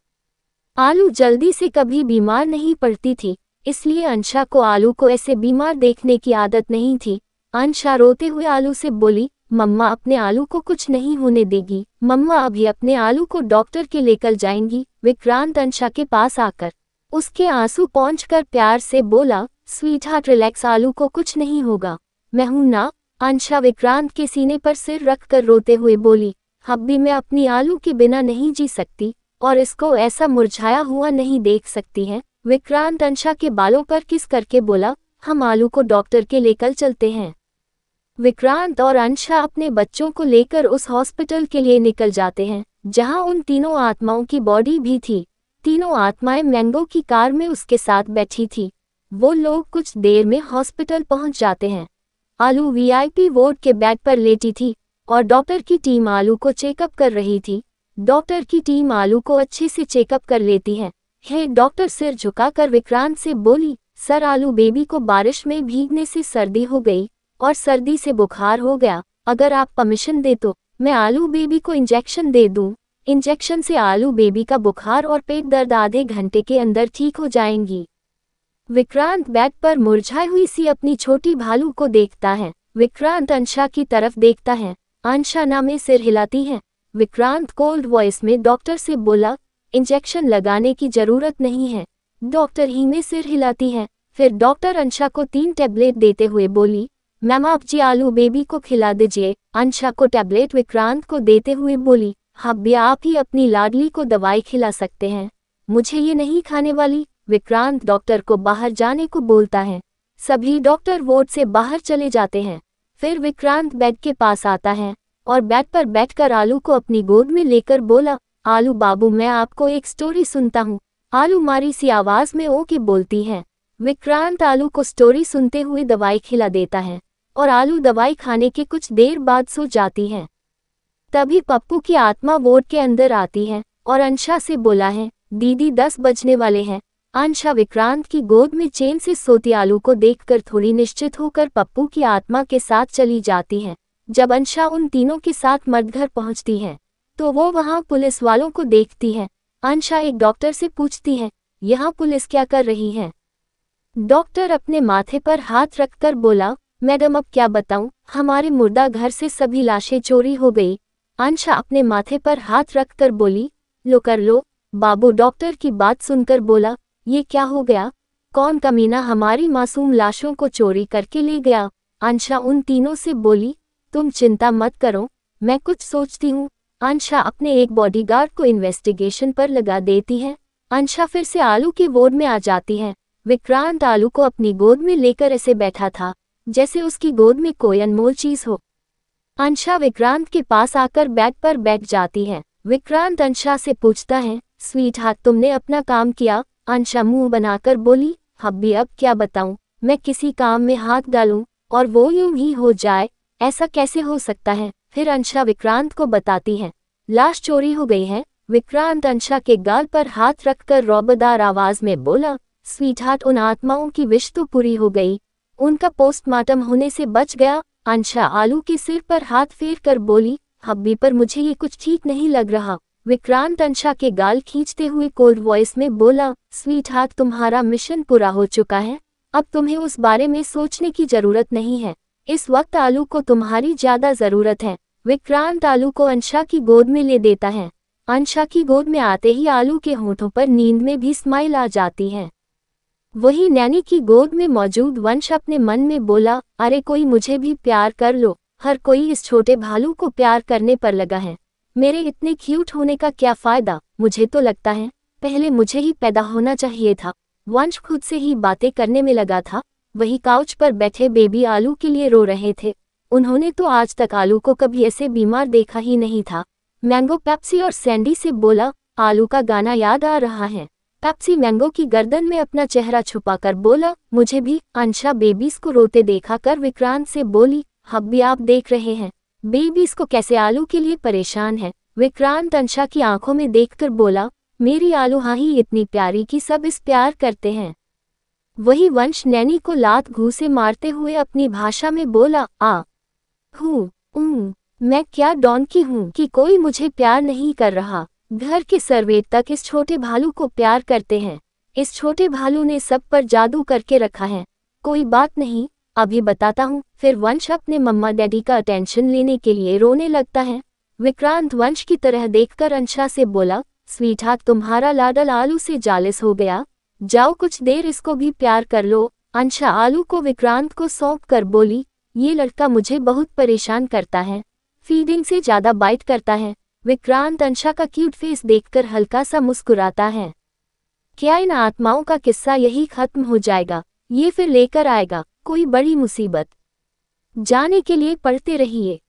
आलू जल्दी से कभी बीमार नहीं पड़ती थी इसलिए अंशा को आलू को ऐसे बीमार देखने की आदत नहीं थी अंशा रोते हुए आलू से बोली मम्मा अपने आलू को कुछ नहीं होने देगी मम्मा अभी अपने आलू को डॉक्टर के लेकर जाएंगी विक्रांत अंशा के पास आकर उसके आंसू पहुँच प्यार से बोला स्वीट हार्ट रिलैक्स आलू को कुछ नहीं होगा मैं हूं ना अंशा विक्रांत के सीने पर सिर रख कर रोते हुए बोली अब भी मैं अपनी आलू के बिना नहीं जी सकती और इसको ऐसा मुरझाया हुआ नहीं देख सकती है विक्रांत अंशा के बालों पर किस करके बोला हम आलू को डॉक्टर के लेकर चलते हैं विक्रांत और अंशा अपने बच्चों को लेकर उस हॉस्पिटल के लिए निकल जाते हैं जहां उन तीनों आत्माओं की बॉडी भी थी तीनों आत्माएं मैंगो की कार में उसके साथ बैठी थी वो लोग कुछ देर में हॉस्पिटल पहुंच जाते हैं आलू वीआईपी वार्ड के बेड पर लेटी थी और डॉक्टर की टीम आलू को चेकअप कर रही थी डॉक्टर की टीम आलू को अच्छे से चेकअप कर लेती है, हे डॉक्टर सिर झुकाकर विक्रांत से बोली सर आलू बेबी को बारिश में भीगने से सर्दी हो गई और सर्दी से बुखार हो गया अगर आप परमिशन दे तो मैं आलू बेबी को इंजेक्शन दे दूं इंजेक्शन से आलू बेबी का बुखार और पेट दर्द आधे घंटे के अंदर ठीक हो जाएंगी विक्रांत बैग पर मुरझाई हुई सी अपनी छोटी भालू को देखता है विक्रांत अंशा की तरफ देखता है अंशा नामे सिर हिलाती है विक्रांत कोल्ड वॉइस में डॉक्टर से बोला इंजेक्शन लगाने की जरूरत नहीं है डॉक्टर ही में सिर हिलाती है फिर डॉक्टर अंशा को तीन टेबलेट देते हुए बोली मैम आप जी आलू बेबी को खिला दीजिए अंशा को टैबलेट विक्रांत को देते हुए बोली हाँ भी आप ही अपनी लाडली को दवाई खिला सकते हैं मुझे ये नहीं खाने वाली विक्रांत डॉक्टर को बाहर जाने को बोलता है सभी डॉक्टर वोट से बाहर चले जाते हैं फिर विक्रांत बेड के पास आता है और बेड पर बैठकर आलू को अपनी गोद में लेकर बोला आलू बाबू मैं आपको एक स्टोरी सुनता हूँ आलू मारी सी आवाज में ओके बोलती है विक्रांत आलू को स्टोरी सुनते हुए दवाई खिला देता है और आलू दवाई खाने के कुछ देर बाद सो जाती है तभी पप्पू की आत्मा वोट के अंदर आती है और अंशा से बोला है दीदी दस बजने वाले हैं अंशा विक्रांत की गोद में चेन से सोती आलू को देखकर थोड़ी निश्चित होकर पप्पू की आत्मा के साथ चली जाती है जब अंशा उन तीनों के साथ मर्दघर पहुंचती है तो वो वहां पुलिस वालों को देखती है अंशा एक डॉक्टर से पूछती है यहाँ पुलिस क्या कर रही है डॉक्टर अपने माथे पर हाथ रखकर बोला मैडम अब क्या बताऊं हमारे मुर्दा घर से सभी लाशें चोरी हो गई अंशा अपने माथे पर हाथ रखकर बोली लो कर लो बाबू डॉक्टर की बात सुनकर बोला ये क्या हो गया कौन कमीना हमारी मासूम लाशों को चोरी करके ले गया अंशा उन तीनों से बोली तुम चिंता मत करो मैं कुछ सोचती हूँ अंशा अपने एक बॉडीगार्ड को इन्वेस्टिगेशन पर लगा देती है अंशा फिर से आलू की बोर्ड में आ जाती है विक्रांत आलू को अपनी गोद में लेकर ऐसे बैठा था जैसे उसकी गोद में कोई अनमोल चीज हो अंशा विक्रांत के पास आकर बैग पर बैठ जाती है विक्रांत अंशा से पूछता है स्वीट हाथ तुमने अपना काम किया अंशा मुंह बनाकर बोली हब्बी अब क्या बताऊं मैं किसी काम में हाथ डालूं और वो यूं ही हो जाए ऐसा कैसे हो सकता है फिर अंशा विक्रांत को बताती है लाश चोरी हो गई है विक्रांत अंशा के गाल पर हाथ रखकर रौबदार आवाज में बोला स्वीट हाथ उन आत्माओं की विश तो पूरी हो गई उनका पोस्टमार्टम होने से बच गया अंशा आलू के सिर पर हाथ फेर कर बोली हब्बी पर मुझे ये कुछ ठीक नहीं लग रहा विक्रांत अंशा के गाल खींचते हुए कोल्ड वॉइस में बोला स्वीट हाथ तुम्हारा मिशन पूरा हो चुका है अब तुम्हें उस बारे में सोचने की जरूरत नहीं है इस वक्त आलू को तुम्हारी ज्यादा जरूरत है विक्रांत आलू को अंशा की गोद में ले देता है अंशा की गोद में आते ही आलू के होठों पर नींद में भी स्माइल आ जाती है वही नैनी की गोद में मौजूद वंश अपने मन में बोला अरे कोई मुझे भी प्यार कर लो हर कोई इस छोटे भालू को प्यार करने पर लगा है मेरे इतने क्यूट होने का क्या फ़ायदा मुझे तो लगता है पहले मुझे ही पैदा होना चाहिए था वंश खुद से ही बातें करने में लगा था वही काउच पर बैठे बेबी आलू के लिए रो रहे थे उन्होंने तो आज तक आलू को कभी ऐसे बीमार देखा ही नहीं था मैंगो पैप्सी और सैंडी से बोला आलू का गाना याद आ रहा है पैप्सी मैंगो की गर्दन में अपना चेहरा छुपाकर बोला मुझे भी अंशा बेबीज को रोते देखा कर विक्रांत से बोली हब भी आप देख रहे हैं बेबीज को कैसे आलू के लिए परेशान है विक्रांत अंशा की आंखों में देखकर बोला मेरी आलू हाँ ही इतनी प्यारी कि सब इस प्यार करते हैं वही वंश नैनी को लात घूसे मारते हुए अपनी भाषा में बोला आ हूँ मैं क्या डॉन की हूँ कि कोई मुझे प्यार नहीं कर रहा घर के सर्वे तक इस छोटे भालू को प्यार करते हैं इस छोटे भालू ने सब पर जादू करके रखा है कोई बात नहीं अभी बताता हूँ फिर वंश अपने मम्मा डैडी का अटेंशन लेने के लिए रोने लगता है विक्रांत वंश की तरह देखकर अंशा से बोला स्वीठा तुम्हारा लाडल आलू से जालिस हो गया जाओ कुछ देर इसको भी प्यार कर लो अंशा आलू को विक्रांत को सौंप कर बोली ये लड़का मुझे बहुत परेशान करता है फीडिंग से ज़्यादा बाइट करता है विक्रांत अंशा का क्यूट फेस देखकर हल्का सा मुस्कुराता है क्या इन आत्माओं का किस्सा यही खत्म हो जाएगा ये फिर लेकर आएगा कोई बड़ी मुसीबत जाने के लिए पढ़ते रहिए